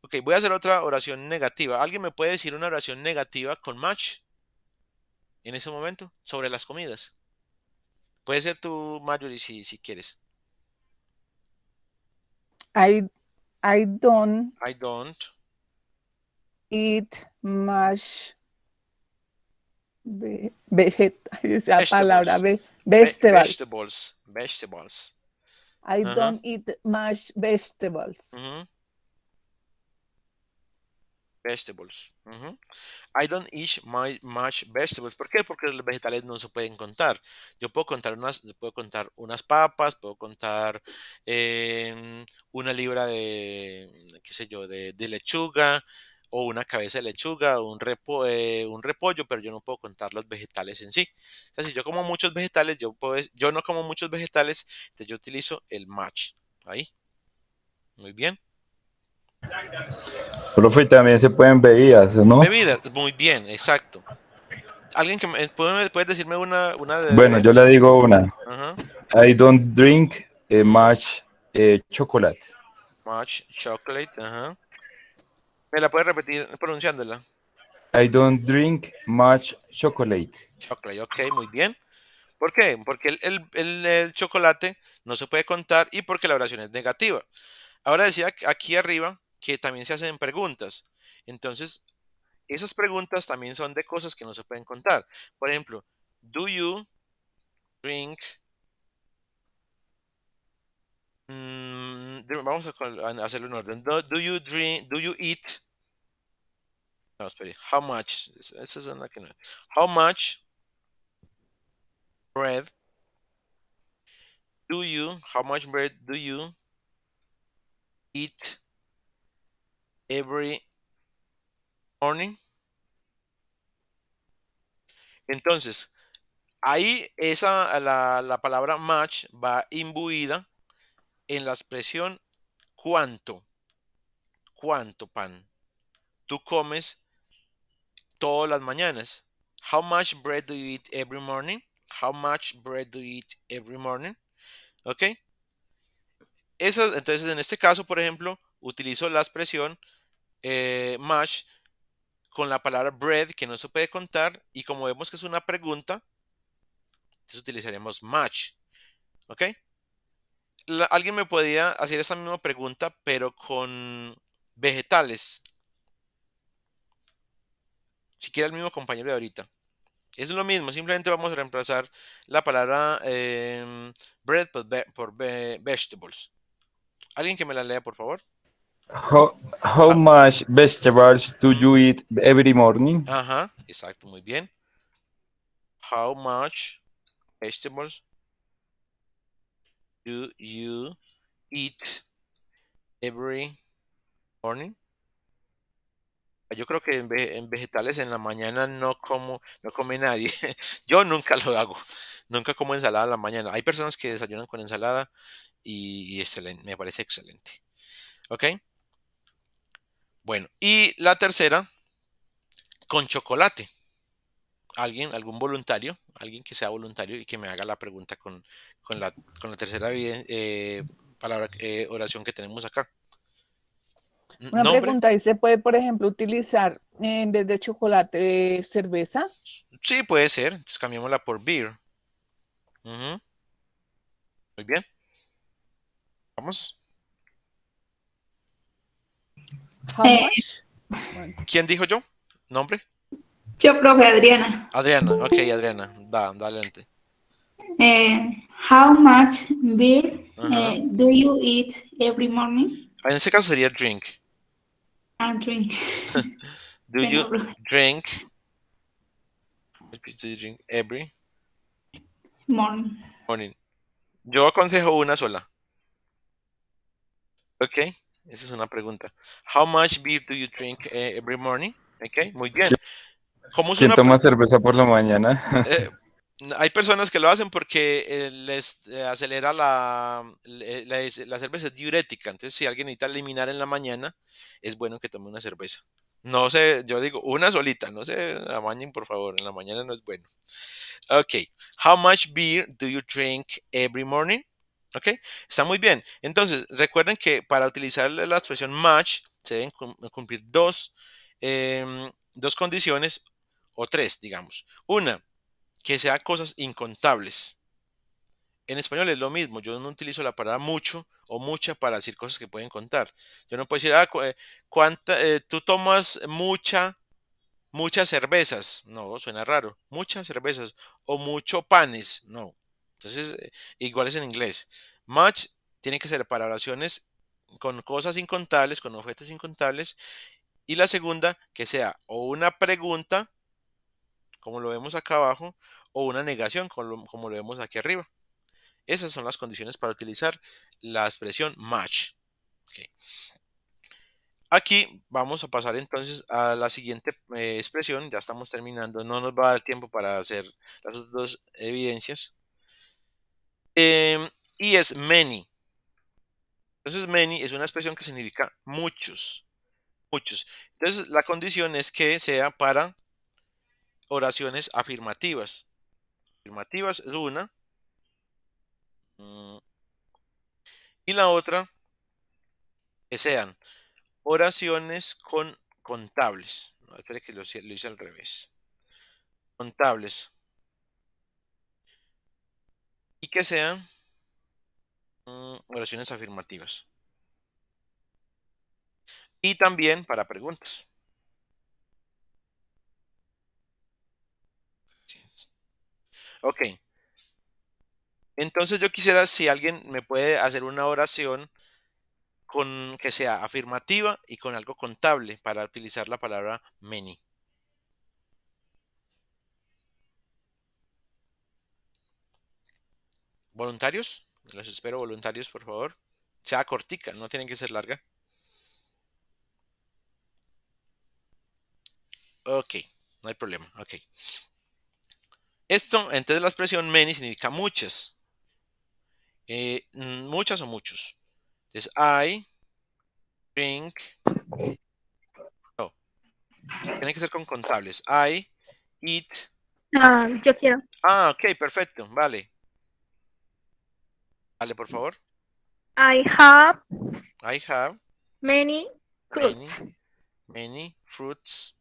Ok, voy a hacer otra oración negativa. ¿Alguien me puede decir una oración negativa con match? En ese momento, sobre las comidas. Puede ser tu mayor si, si quieres. I I don't I don't eat much ve veget esa vegetables. palabra ve vegetables. vegetables. Vegetables. I uh -huh. don't eat much vegetables. Mm -hmm. vegetables. I don't eat my, much vegetables. ¿Por qué? Porque los vegetales no se pueden contar. Yo puedo contar unas, puedo contar unas papas, puedo contar em, una libra de, qué sé yo, de, lechuga o una cabeza de lechuga o un, eh, un repollo, pero yo no puedo contar los vegetales en sí. O sea, si yo como muchos vegetales, yo, puedo, yo no como muchos vegetales, entonces yo utilizo el match. Ahí. Muy bien. Profe, también se pueden bebidas, ¿no? Bebidas, muy bien, exacto. ¿Alguien que me, eh, puede, decirme una, de... Bueno, yo le digo una. I don't drink eh, much eh, chocolate. Much chocolate, ajá. ¿Me la puedes repetir pronunciándola? I don't drink much chocolate. Chocolate, ok, muy bien. ¿Por qué? Porque el, el, el chocolate no se puede contar y porque la oración es negativa. Ahora decía aquí arriba, que también se hacen preguntas. Entonces, esas preguntas también son de cosas que no se pueden contar. Por ejemplo, ¿do you drink? Mm, vamos a hacerlo en orden. Do, you drink? ¿Do you eat? No, espera. How much? Esa es una que no. How much bread do you? How much bread do you eat every morning. Entonces, ahí esa, la, palabra match va imbuida en la expresión cuánto, cuánto pan tú comes todas las mañanas. How much bread do you eat every morning? How much bread do you eat every morning? ¿Ok? Eso, entonces, en este caso, por ejemplo, utilizo la expresión eh, mash con la palabra bread que no se puede contar y como vemos que es una pregunta, entonces utilizaremos match. ¿Ok? alguien me podría hacer esta misma pregunta, pero con vegetales. Siquiera el mismo compañero de ahorita. Es lo mismo, simplemente vamos a reemplazar la palabra eh, bread por, vegetables. Alguien que me la lea, por favor. How, ah. much vegetables do you eat every morning? Ajá, exacto, muy bien. How much vegetables do you eat every morning? Ah, yo creo que en, vegetales en la mañana no como, no come nadie. Yo nunca lo hago. Nunca como ensalada en la mañana. Hay personas que desayunan con ensalada y, excelente, me parece excelente. ¿Ok? Bueno, y la tercera, con chocolate. Alguien, algún voluntario, alguien que sea voluntario y que me haga la pregunta con, la, tercera eh, palabra, eh, oración que tenemos acá. Una pregunta, ¿y se puede, por ejemplo, utilizar en vez de chocolate cerveza? Sí, puede ser. Entonces cambiémosla por beer. Muy bien. Vamos. Eh, ¿Quién dijo yo? ¿Nombre? Yo, profe, Adriana. Adriana, ok, Adriana. Va, adelante. Eh, how much beer eh, do you eat every morning? En ese caso sería drink. And ah, drink. do you drink? Do you drink every? Morning. Morning. Yo aconsejo una sola. Ok. Esa es una pregunta. How much beer do you drink eh, every morning? okay muy bien. ¿Cómo es ¿Quién toma cerveza por la mañana? Eh, hay personas que lo hacen porque eh, les acelera la, la, cerveza es diurética. Entonces, si alguien necesita eliminar en la mañana, es bueno que tome una cerveza. No sé, yo digo una solita, no se amañen por favor, en la mañana no es bueno. Ok, how much beer do you drink every morning? ¿Ok? Está muy bien. Entonces, recuerden que para utilizar la expresión match se deben cumplir dos, em, dos condiciones o tres, digamos. Una, que sea cosas incontables. En español es lo mismo. Yo no utilizo la palabra mucho o mucha para decir cosas que pueden contar. Yo no puedo decir, ah, eh, cuánta, eh, tú tomas mucha, muchas cervezas. No, suena raro. Muchas cervezas o mucho panes. No. Entonces, eh, igual en inglés. Match tiene que ser para oraciones con cosas incontables, con objetos incontables. Y la segunda, que sea o una pregunta, como lo vemos acá abajo, o una negación, como, lo, vemos aquí arriba. Esas son las condiciones para utilizar la expresión match. Aquí vamos a pasar entonces a la siguiente eh, expresión. Ya estamos terminando. No nos va a dar tiempo para hacer las dos evidencias. Em, y es many. Entonces many es una expresión que significa muchos. Muchos. Entonces la condición es que sea para oraciones afirmativas. Afirmativas es una. Mm. Y la otra que sean oraciones con contables. No, espere que lo, lo hice al revés. Contables y que sean mm, oraciones afirmativas. Y también para preguntas. Ok. Entonces yo quisiera si alguien me puede hacer una oración con que sea afirmativa y con algo contable para utilizar la palabra many. voluntarios, los espero voluntarios, por favor. Sea cortica, no tienen que ser larga. Ok, no hay problema, ok. Esto, entonces la expresión many significa muchas. Eh, mm, muchas o muchos. Entonces, I drink. No. Tiene que ser con contables. I eat. Ah, yo quiero. Ah, ok, perfecto, vale. Ale, por favor. I have. I have. Many fruits. Many, fruits.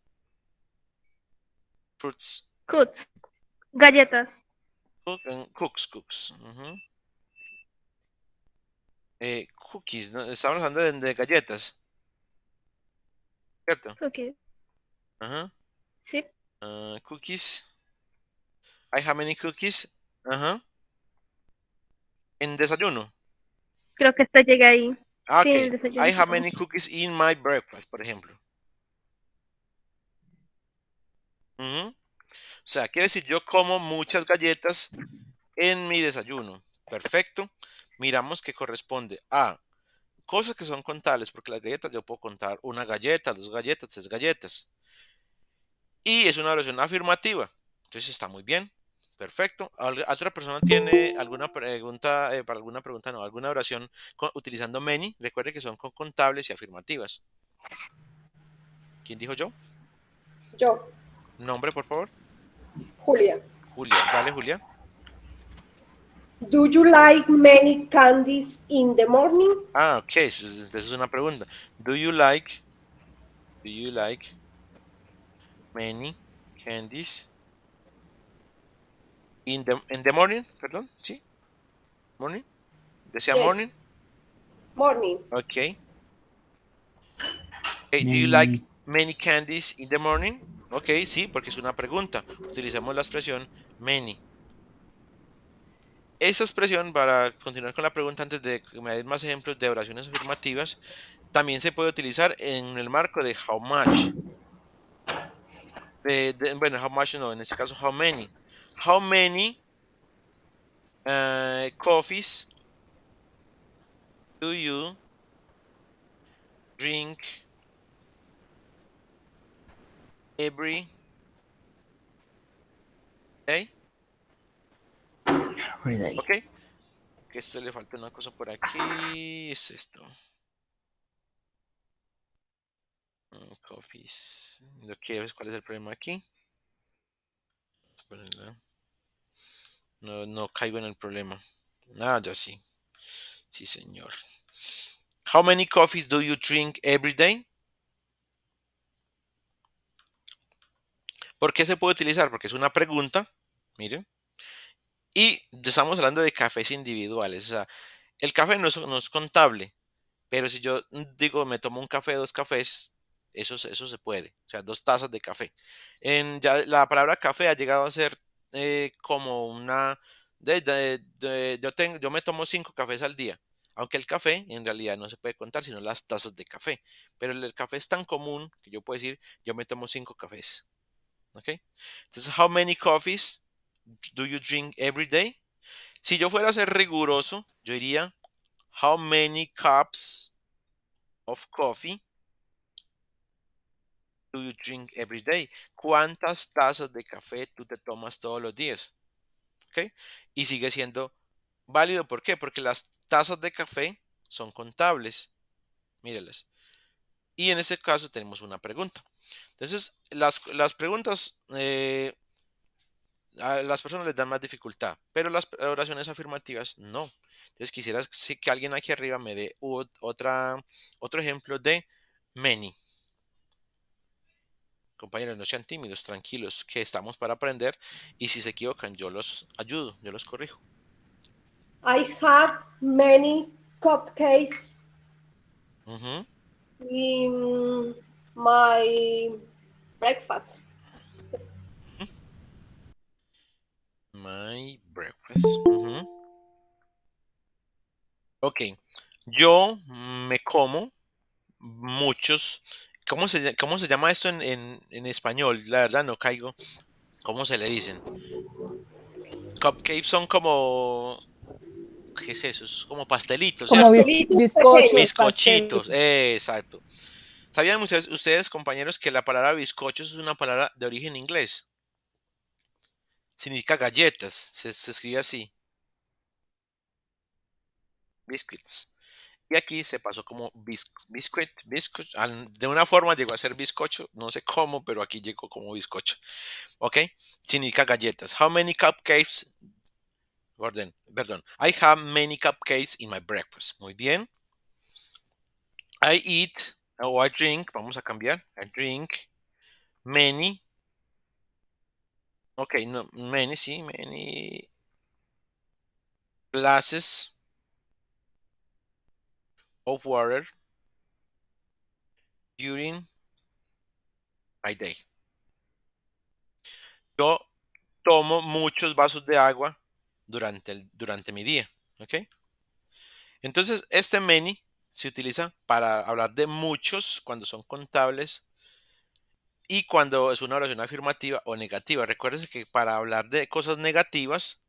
Fruits. Cooks. Galletas. cooks, cooks. eh, cookies, Estamos hablando de, galletas. ¿Cierto? Cookies. Sí. Ah, cookies. I have many cookies. Ajá en desayuno. Creo que hasta llega ahí. Ah, sí, I have many cookies in my breakfast, por ejemplo. O sea, quiere decir, yo como muchas galletas en mi desayuno. Perfecto. Miramos que corresponde a cosas que son contables, porque las galletas yo puedo contar una galleta, dos galletas, tres galletas. Y es una oración afirmativa. Entonces está muy bien. Perfecto. ¿Otra persona tiene alguna pregunta, eh, para alguna pregunta, no, alguna oración utilizando many? Recuerde que son con contables y afirmativas. ¿Quién dijo yo? Yo. Nombre, por favor. Julia. Julia, dale, Julia. Do you like many candies in the morning? Ah, ok, esa es una pregunta. Do you like, do you like many candies in the, morning, perdón, ¿sí? Morning. Decía morning. Morning. Okay. do you like many candies in the morning? Ok, sí, porque es una pregunta. Utilizamos la expresión many. Esta expresión, para continuar con la pregunta antes de que me más ejemplos de oraciones afirmativas, también se puede utilizar en el marco de how much. bueno, how much no, en este caso how many. how many uh, coffees do you drink every day? Every day. Okay. Que se le falta una cosa por aquí. Es esto. Mm, coffees. No quiero cuál es el problema aquí. No, no caigo en el problema. Ah, ya sí. Sí, señor. How many coffees do you drink every day? ¿Por qué se puede utilizar? Porque es una pregunta, miren. Y estamos hablando de cafés individuales. O sea, el café no es, no es contable, pero si yo digo me tomo un café, dos cafés, eso, se puede. O sea, dos tazas de café. En, la palabra café ha llegado a ser eh, como una... yo, tengo, yo me tomo cinco cafés al día. Aunque el café en realidad no se puede contar, sino las tazas de café. Pero el, café es tan común que yo puedo decir, yo me tomo cinco cafés. ¿Ok? Entonces, how many coffees do you drink every day? Si yo fuera a ser riguroso, yo diría, how many cups of coffee do you drink every day? ¿Cuántas tazas de café tú te tomas todos los días? ¿Okay? Y sigue siendo válido. ¿Por qué? Porque las tazas de café son contables. Mírelas. Y en este caso tenemos una pregunta. Entonces, las, preguntas eh, a las personas les dan más dificultad, pero las oraciones afirmativas no. Entonces, quisiera que alguien aquí arriba me dé otra, otro ejemplo de many compañeros, no sean tímidos, tranquilos, que estamos para aprender y si se equivocan, yo los ayudo, yo los corrijo. I have many cupcakes in my breakfast. My breakfast. Ok, yo me como muchos ¿Cómo se, llama esto en, español? La verdad no caigo. ¿Cómo se le dicen? Cupcakes son como... ¿Qué es eso? como pastelitos. Como bizcochos. Bizcochitos, exacto. ¿Sabían ustedes, compañeros, que la palabra bizcochos es una palabra de origen inglés? Significa galletas, se escribe así. Biscuits. Y aquí se pasó como biscuit, biscuit, de una forma llegó a ser bizcocho, no sé cómo, pero aquí llegó como bizcocho. ¿Ok? Significa galletas. How many cupcakes, Orden. perdón, I have many cupcakes in my breakfast. Muy bien. I eat, o oh, I drink, vamos a cambiar, I drink many. Ok, no, many, sí, many glasses of water during my day. Yo tomo muchos vasos de agua durante, durante mi día. ¿Ok? Entonces, este many se utiliza para hablar de muchos cuando son contables y cuando es una oración afirmativa o negativa. Recuerden que para hablar de cosas negativas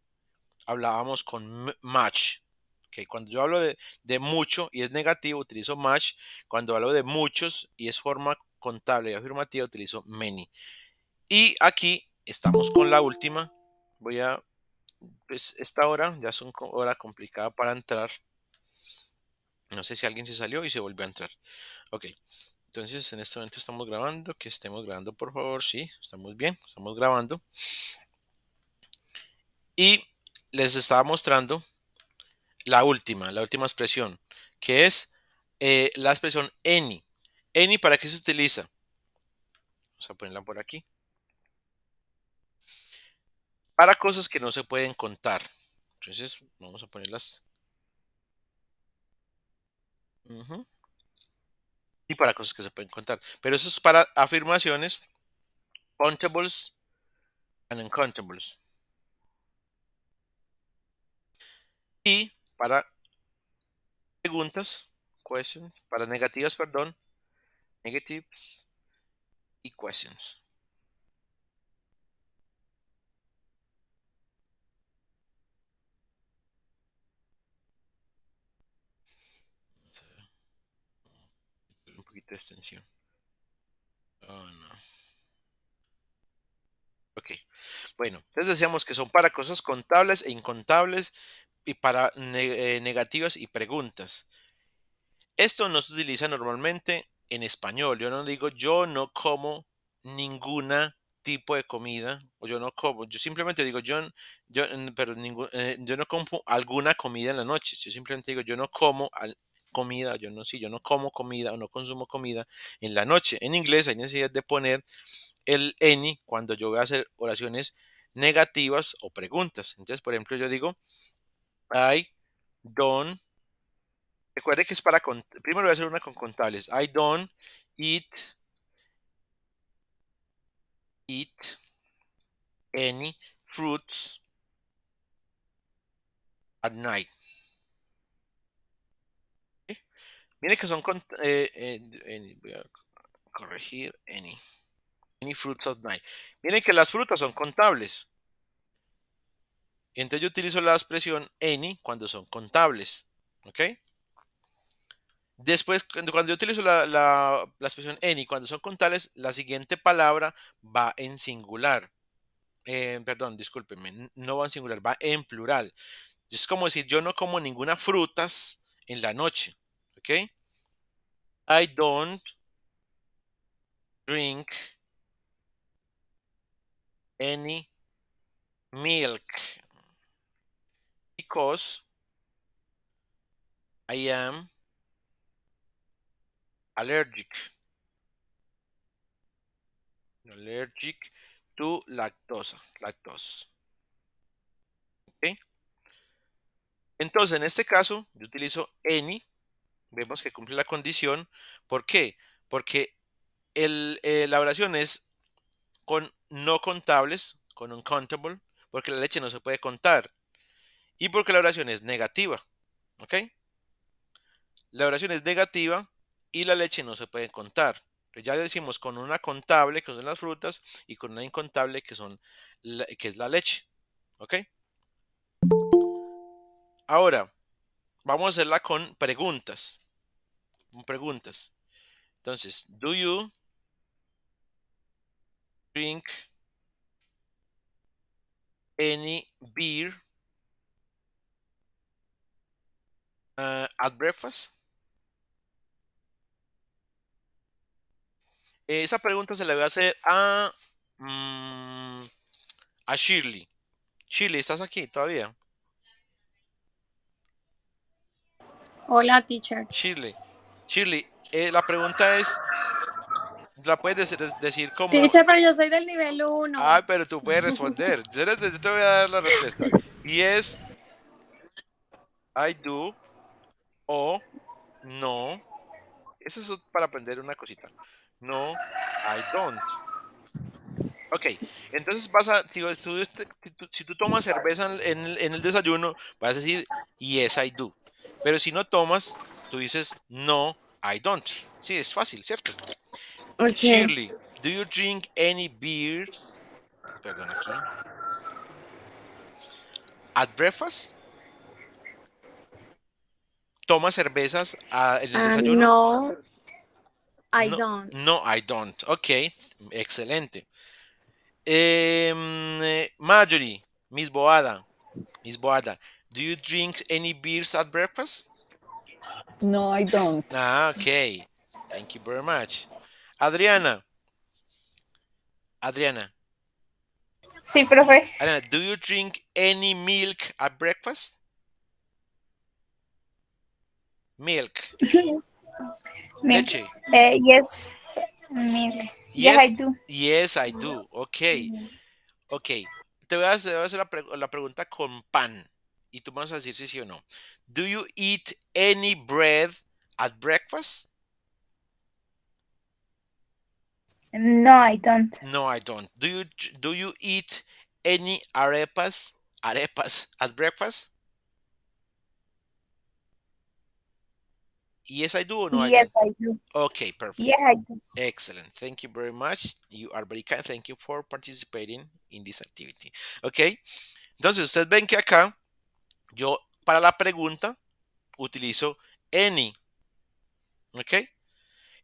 hablábamos con much, cuando yo hablo de, mucho y es negativo, utilizo much. Cuando hablo de muchos y es forma contable y afirmativa, utilizo many. Y aquí estamos con la última. Voy a... Pues, esta hora ya es una hora complicada para entrar. No sé si alguien se salió y se volvió a entrar. Ok. Entonces en este momento estamos grabando. Que estemos grabando, por favor. Sí, estamos bien. Estamos grabando. Y les estaba mostrando la última, la última expresión, que es eh, la expresión any. Any, ¿para qué se utiliza? Vamos a ponerla por aquí. Para cosas que no se pueden contar. Entonces, vamos a ponerlas. Y para cosas que se pueden contar. Pero eso es para afirmaciones, countables and uncountables. Y para preguntas, questions, para negativas, perdón, negatives y questions. Un poquito de extensión. Oh, no. Ok. Bueno, entonces decíamos que son para cosas contables e incontables y para eh, negativas y preguntas. Esto no se utiliza normalmente en español. Yo no digo yo no como ninguna tipo de comida o yo no como. Yo simplemente digo yo, yo eh, yo no como alguna comida en la noche. Yo simplemente digo yo no como comida, yo no sí, yo no como comida o no consumo comida en la noche. En inglés hay necesidad de poner el any cuando yo voy a hacer oraciones negativas o preguntas. Entonces, por ejemplo, yo digo, I don't. Recuerde que es para. Primero voy a hacer una con contables. I don't eat. Eat any fruits at night. Miren que son eh, voy a corregir any. Any fruits at night. Miren que las frutas son contables. Entonces yo utilizo la expresión any cuando son contables. ¿Ok? Después, cuando yo utilizo la, expresión any cuando son contables, la siguiente palabra va en singular. Eh, perdón, discúlpenme, no va en singular, va en plural. Es como decir, yo no como ninguna frutas en la noche. ¿Ok? I don't drink any milk because I am allergic. Allergic to lactosa, lactose. Entonces, en este caso, yo utilizo any. Vemos que cumple la condición. ¿Por qué? Porque el, eh, la oración es con no contables, con un countable, porque la leche no se puede contar. Y porque la oración es negativa. ¿Ok? La oración es negativa y la leche no se puede contar. Ya le decimos con una contable, que son las frutas, y con una incontable, que, son que es la leche. ¿Ok? Ahora, vamos a hacerla con preguntas. Con preguntas. Entonces, do you drink any beer? Eh, at breakfast? Eh, esa pregunta se la voy a hacer a, mm, a Shirley. Shirley, ¿estás aquí todavía? Hola, teacher. Shirley, Shirley, eh, la pregunta es, la puedes decir, como... pero yo soy del nivel 1. Ah, pero tú puedes responder. yo te voy a dar la respuesta. Y es, I do o no, eso es para aprender una cosita. No, I don't. Ok, entonces vas a, si, tú, tomas cerveza en el, desayuno, vas a decir, yes, I do. Pero si no tomas, tú dices, no, I don't. Sí, es fácil, ¿cierto? Shirley, do you drink any beers? Perdón, aquí. At breakfast? toma cervezas el ah, desayuno? no, I don't. No, I don't. Ok, excelente. Em, Marjorie, Miss Boada, Miss Boada, do you drink any beers at breakfast? No, I don't. Ah, ok. Thank you very much. Adriana. Adriana. Sí, profe. Adriana, do you drink any milk at breakfast? Eh, milk. yes, milk. Yes, I do. Yes, I do. Ok. Ok. Te voy a hacer, la, pregunta con pan. Y tú vas a decir si sí, sí o no. Do you eat any bread at breakfast? No, I don't. No, I don't. Do you do you eat any arepas? Arepas at breakfast? Yes, I do. no, yes, I do. Okay, perfect. Yes, I do. Excellent. Thank you very much. You are very kind. Thank you for participating in this activity. Okay. Entonces, ustedes ven que acá yo para la pregunta utilizo any. ¿Ok?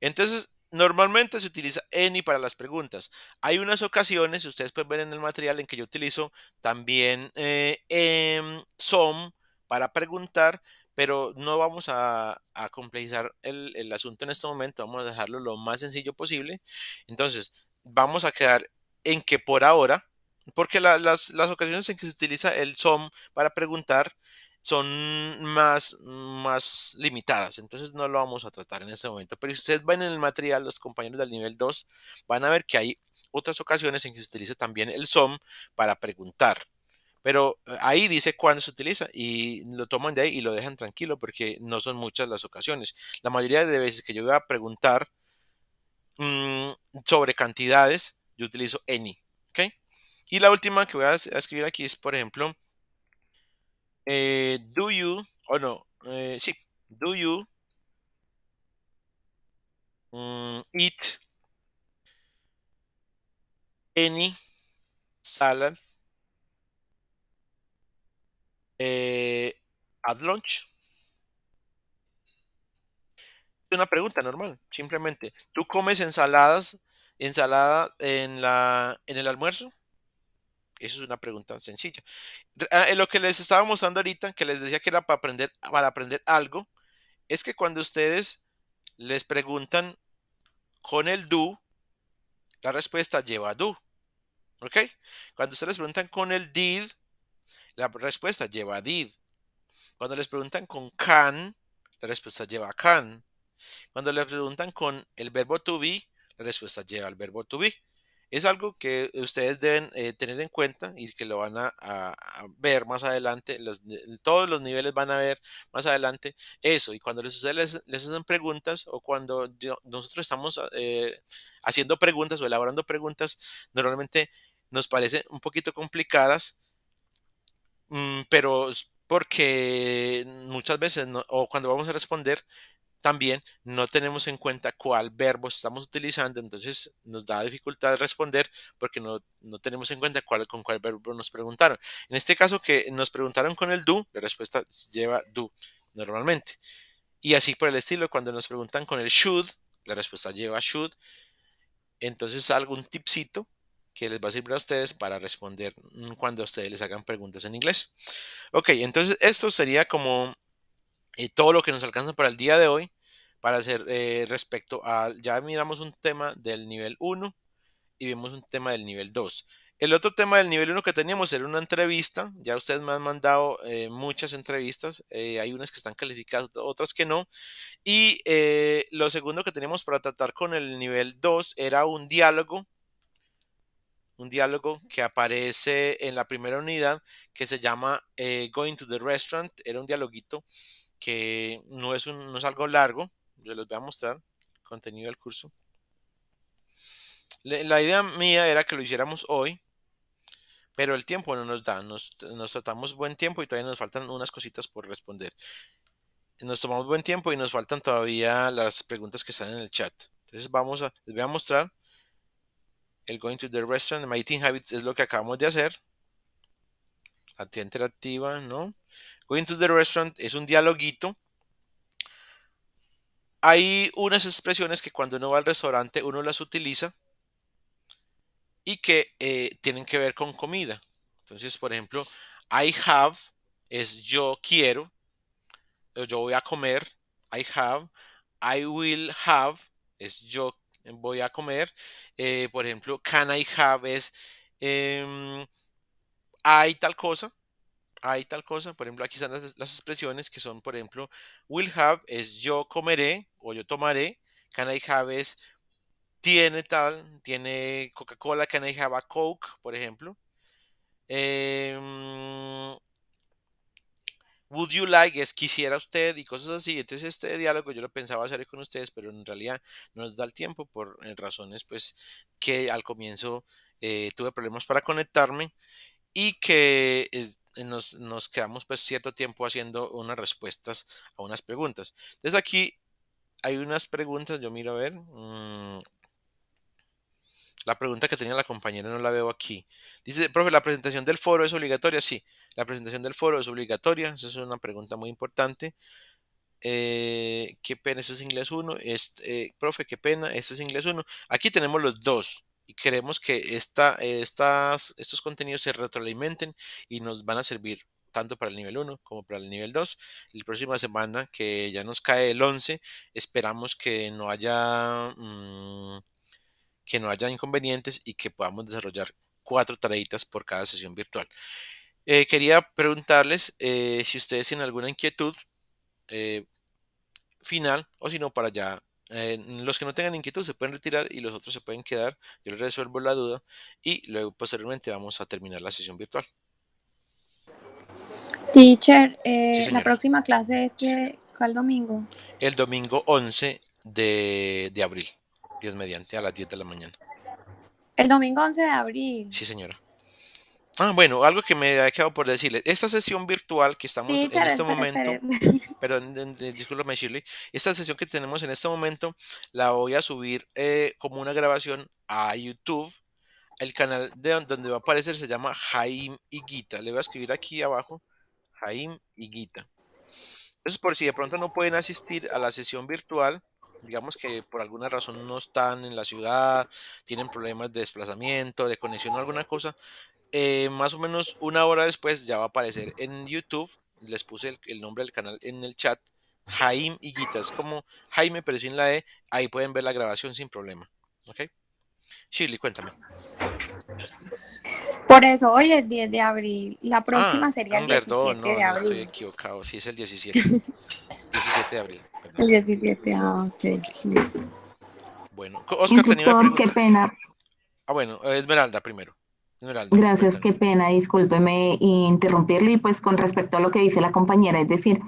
Entonces, normalmente se utiliza any para las preguntas. Hay unas ocasiones, ustedes pueden ver en el material en que yo utilizo también eh, em, some para preguntar, pero no vamos a, complejizar el, asunto en este momento, vamos a dejarlo lo más sencillo posible. Entonces, vamos a quedar en que por ahora, porque las, ocasiones en que se utiliza el SOM para preguntar son más, más limitadas, entonces no lo vamos a tratar en este momento. Pero si ustedes ven en el material, los compañeros del nivel 2 van a ver que hay otras ocasiones en que se utiliza también el SOM para preguntar. Pero eh, ahí dice cuándo se utiliza y lo toman de ahí y lo dejan tranquilo porque no son muchas las ocasiones. La mayoría de veces que yo voy a preguntar mm, sobre cantidades, yo utilizo any. Y la última que voy a escribir aquí es, por ejemplo, eh, do you, o no, eh, sí, do you mm, eat any salad Ad eh, at es Una pregunta normal, simplemente. ¿Tú comes ensaladas, ensalada en, la, en el almuerzo? Eso es una pregunta sencilla. Ah, eh, lo que les estaba mostrando ahorita, que les decía que era para aprender, para aprender algo, es que cuando ustedes les preguntan con el do, la respuesta lleva do. ¿Ok? Cuando ustedes les preguntan con el did, la respuesta lleva did. Cuando les preguntan con can, la respuesta lleva can. Cuando les preguntan con el verbo to be, la respuesta lleva al verbo to be. Es algo que ustedes deben eh, tener en cuenta y que lo van a, ver más adelante. todos los niveles van a ver más adelante eso. Y cuando ustedes les, hacen preguntas o cuando nosotros estamos eh, haciendo preguntas o elaborando preguntas, normalmente nos parecen un poquito complicadas Mm, pero porque muchas veces, o cuando vamos a responder, también no tenemos en cuenta cuál verbo estamos utilizando, entonces nos da dificultad de responder porque no, tenemos en cuenta cuál, con cuál verbo nos preguntaron. En este caso que nos preguntaron con el do, la respuesta lleva do normalmente. Y así por el estilo, cuando nos preguntan con el should, la respuesta lleva should. Entonces algún tipcito que les va a servir a ustedes para responder mm, cuando ustedes les hagan preguntas en inglés. Ok, entonces esto sería como eh, todo lo que nos alcanza para el día de hoy para hacer eh, respecto a, ya miramos un tema del nivel 1 y vimos un tema del nivel 2. El otro tema del nivel 1 que teníamos era una entrevista. Ya ustedes me han mandado eh, muchas entrevistas. hay unas que están calificadas, otras que no. Y lo segundo que teníamos para tratar con el nivel 2 era un diálogo un diálogo que aparece en la primera unidad que se llama eh, Going to the Restaurant. Era un dialoguito que no es, un, no es algo largo. Yo les voy a mostrar contenido del curso. la idea mía era que lo hiciéramos hoy, pero el tiempo no nos da. Nos, nos tratamos buen tiempo y todavía nos faltan unas cositas por responder. Nos tomamos buen tiempo y nos faltan todavía las preguntas que están en el chat. Entonces vamos a, les voy a mostrar el going to the restaurant, my eating habits es lo que acabamos de hacer. Actividad interactiva, ¿no? Going to the restaurant es un dialoguito. Hay unas expresiones que cuando uno va al restaurante uno las utiliza y que eh, tienen que ver con comida. Entonces, por ejemplo, I have es yo quiero, yo voy a comer, I have, I will have es yo voy a comer. Eh, por ejemplo, can I have es em, hay tal cosa. Hay tal cosa. Por ejemplo, aquí están las, expresiones que son, por ejemplo, will have es yo comeré o yo tomaré. Can I have es tiene tal, tiene Coca-Cola, can I have a Coke, por ejemplo. Eh, would you like es quisiera usted y cosas así. Entonces este diálogo yo lo pensaba hacer con ustedes, pero en realidad no nos da el tiempo por eh, razones pues que al comienzo eh, tuve problemas para conectarme y que eh, nos, quedamos pues cierto tiempo haciendo unas respuestas a unas preguntas. Entonces aquí hay unas preguntas, yo miro a ver, mm, la pregunta que tenía la compañera no la veo aquí. Dice, profe, ¿la presentación del foro es obligatoria? Sí, la presentación del foro es obligatoria. Esa es una pregunta muy importante. Eh, qué pena, eso es inglés 1. Este, eh, profe, qué pena, eso es inglés 1. Aquí tenemos los dos y queremos que esta, estas, estos contenidos se retroalimenten y nos van a servir tanto para el nivel 1 como para el nivel 2. La próxima semana, que ya nos cae el 11, esperamos que no haya mm, que no haya inconvenientes y que podamos desarrollar cuatro tareas por cada sesión virtual. Eh, quería preguntarles eh, si ustedes tienen alguna inquietud eh, final o si no para allá. los que no tengan inquietud se pueden retirar y los otros se pueden quedar. Yo les resuelvo la duda y luego posteriormente vamos a terminar la sesión virtual. Teacher, sí, la próxima clase es que, ¿cuál domingo? El domingo 11 de abril. Dios mediante, a las 10 de la mañana. El domingo 11 de abril. Sí, señora. Ah, bueno, algo que me ha quedado por decirle. Esta sesión virtual que estamos en este momento, perdón, discúlpame Shirley, esta sesión que tenemos en este momento la voy a subir eh, como una grabación a YouTube. El canal de donde va a aparecer se llama Jaim Higuita. Le voy a escribir aquí abajo, Jaim Higuita. Entonces, por si de pronto no pueden asistir a la sesión virtual, digamos que por alguna razón no están en la ciudad, tienen problemas de desplazamiento, de conexión o alguna cosa, eh, más o menos una hora después ya va a aparecer en YouTube, les puse el, nombre del canal en el chat, Jaime Higuita, es como Jaime pero sin la E, ahí pueden ver la grabación sin problema, ¿ok? Shirley, cuéntame. Por eso hoy es 10 de abril, la próxima ah, sería el 17 perdón, de abril. equivocado, sí es el 17. 17 de abril. El 17, ah, ok, listo. Bueno, Oscar tenía qué pena. Ah, bueno, Esmeralda primero. Esmeralda, Gracias, qué pena, discúlpeme interrumpirle. Y pues con respecto a lo que dice la compañera, es decir,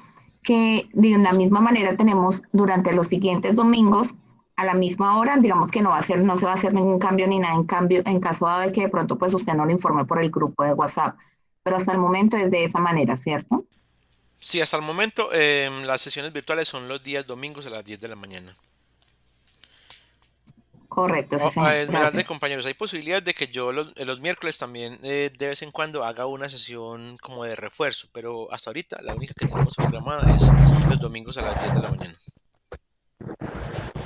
que de la misma manera tenemos durante los siguientes domingos a la misma hora, digamos que no va a ser, no se va a hacer ningún cambio ni nada en cambio, en caso de que de pronto pues usted no lo informe por el grupo de WhatsApp. Pero hasta el momento es de esa manera, ¿cierto? Sí, hasta el momento em, las sesiones virtuales son los días domingos a las 10 de la mañana. Correcto. es verdad, compañeros, hay posibilidad de que yo los, eh, miércoles también eh, de vez en cuando haga una sesión como de refuerzo, pero hasta ahorita la única que tenemos programada es los domingos a las 10 de la mañana.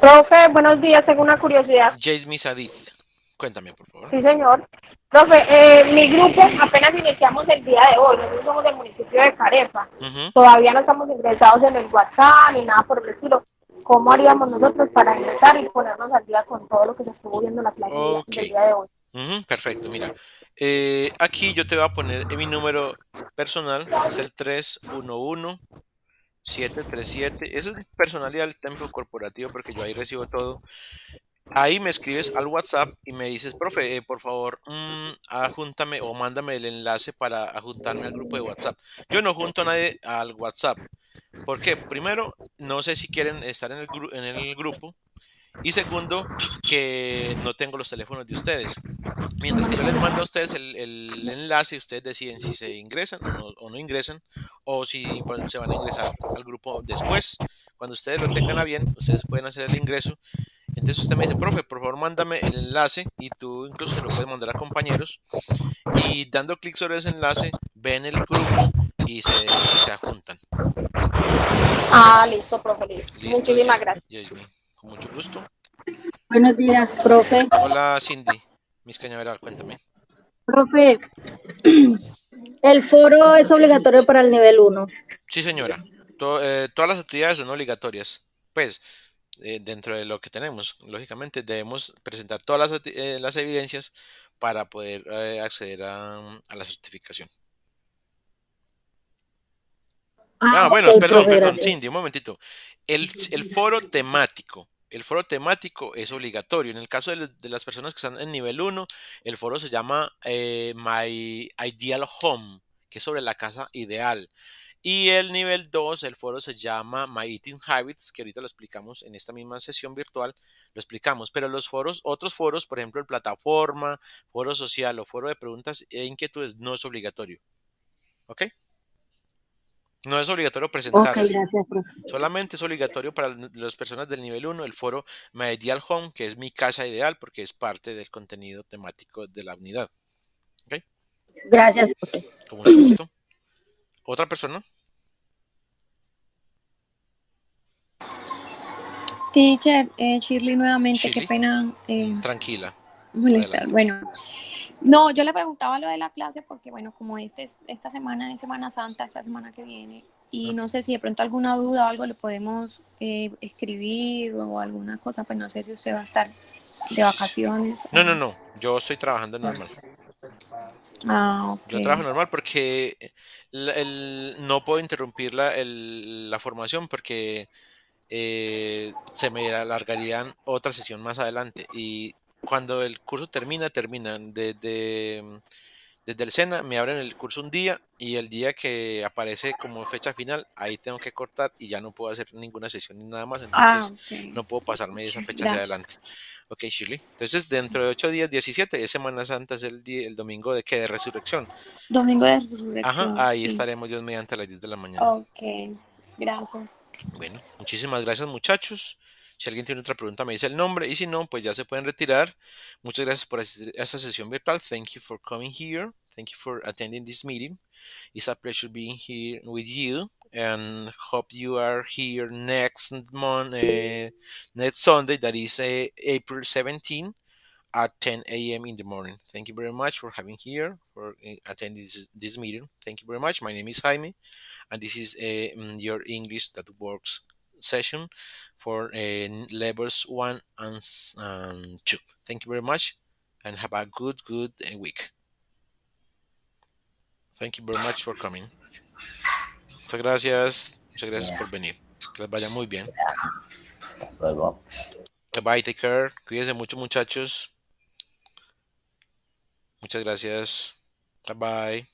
Profe, buenos días, tengo una curiosidad. Jace Sadiz, cuéntame por favor. Sí, señor. Profe, eh, mi grupo apenas iniciamos el día de hoy, nosotros somos del municipio de Carepa, todavía no estamos ingresados en el WhatsApp ni nada por el estilo. ¿Cómo haríamos nosotros para ingresar y ponernos al día con todo lo que se estuvo viendo en la clase del día de hoy? perfecto, mira. Eh, aquí yo te voy a poner eh, mi número personal, es el 311-737. Ese es personal y templo corporativo porque yo ahí recibo todo ahí me escribes al WhatsApp y me dices, profe, eh, por favor, mm, ajúntame o mándame el enlace para ajuntarme al grupo de WhatsApp. Yo no junto a nadie al WhatsApp. ¿Por qué? Primero, no sé si quieren estar en el, grupo. Y segundo, que no tengo los teléfonos de ustedes. Mientras que yo les mando a ustedes el, enlace enlace, ustedes deciden si se ingresan o no, ingresan, o si pues, se van a ingresar al grupo después. Cuando ustedes lo tengan a bien, ustedes pueden hacer el ingreso entonces usted me dice, profe, por favor mándame el enlace y tú incluso se lo puedes mandar a compañeros. Y dando clic sobre ese enlace, ven el grupo y se, se juntan. Ah, listo, profe, listo. Muchísimas gracias. con mucho gusto. Buenos días, profe. Hola, Cindy. Mis Cañaveral, cuéntame. Profe, el foro es obligatorio para el nivel 1. Sí, señora. Eh, todas las actividades son obligatorias. Pues, eh, dentro de lo que tenemos. Lógicamente debemos presentar todas las, eh, evidencias para poder eh, acceder mm, a, la certificación. Ah, ah bueno, perdón, perdón, Cindy, un momentito. El, foro temático. El foro temático es obligatorio. En el caso de, de las personas que están en nivel 1, el foro se llama My Ideal Home, que es sobre la casa ideal. Y el nivel 2, el foro se llama My Eating Habits, que ahorita lo explicamos en esta misma sesión virtual, lo explicamos, pero los foros, otros foros, por ejemplo, el plataforma, foro social o foro de preguntas e inquietudes, no es obligatorio. ¿Ok? No es obligatorio presentarse. gracias, Solamente es obligatorio para las personas del nivel 1 el foro My Ideal Home, que es mi casa ideal porque es parte del contenido temático de la unidad. ¿Ok? Gracias. Con ¿Otra persona? Teacher, eh, Shirley nuevamente, qué pena. Eh, Tranquila. Bueno, no, yo le preguntaba lo de la clase porque, bueno, como este es, esta semana es Semana Santa, esta semana que viene, y no sé si de pronto alguna duda o algo le podemos eh, escribir o alguna cosa, pues no sé si usted va a estar de vacaciones. No, no, no, yo estoy trabajando normal. Ah, Yo trabajo normal porque no puedo interrumpir la formación porque eh, se me alargarían otra sesión más adelante. Y cuando el curso termina, terminan desde, desde el SENA, me abren el curso un día y el día que aparece como fecha final, ahí tengo que cortar y ya no puedo hacer ninguna sesión ni nada más, ah, entonces no puedo pasarme esa fecha hacia adelante. Ok, Shirley. Entonces, dentro de ocho días, 17, es Semana Santa, es el, día, el domingo de que de resurrección. Domingo de resurrección. Ajá, ahí estaremos Dios mediante las 10 de la mañana. Ok, gracias. Bueno, muchísimas gracias muchachos. Si alguien tiene otra pregunta, me dice el nombre. Y si no, pues ya se pueden retirar. Muchas gracias por asistir esta sesión virtual. Thank you for coming here. Thank you for attending this meeting. It's a pleasure being here with you. And hope you are here next month, eh, next Sunday, that is eh, April 17. at 10 a.m. in the morning. Thank you very much for having here, for eh, attending this, this meeting. Thank you very much. My name is Jaime, and this is a, eh, mm, your English that works session for eh, levels 1 and um, 2. Thank you very much, and have a good, good week. Thank you very much for coming. Muchas gracias. Muchas gracias yeah. por venir. Que les vaya muy bien. Yeah. Bye, bye, take care. Cuídense mucho, muchachos. Muchas gracias. Bye bye.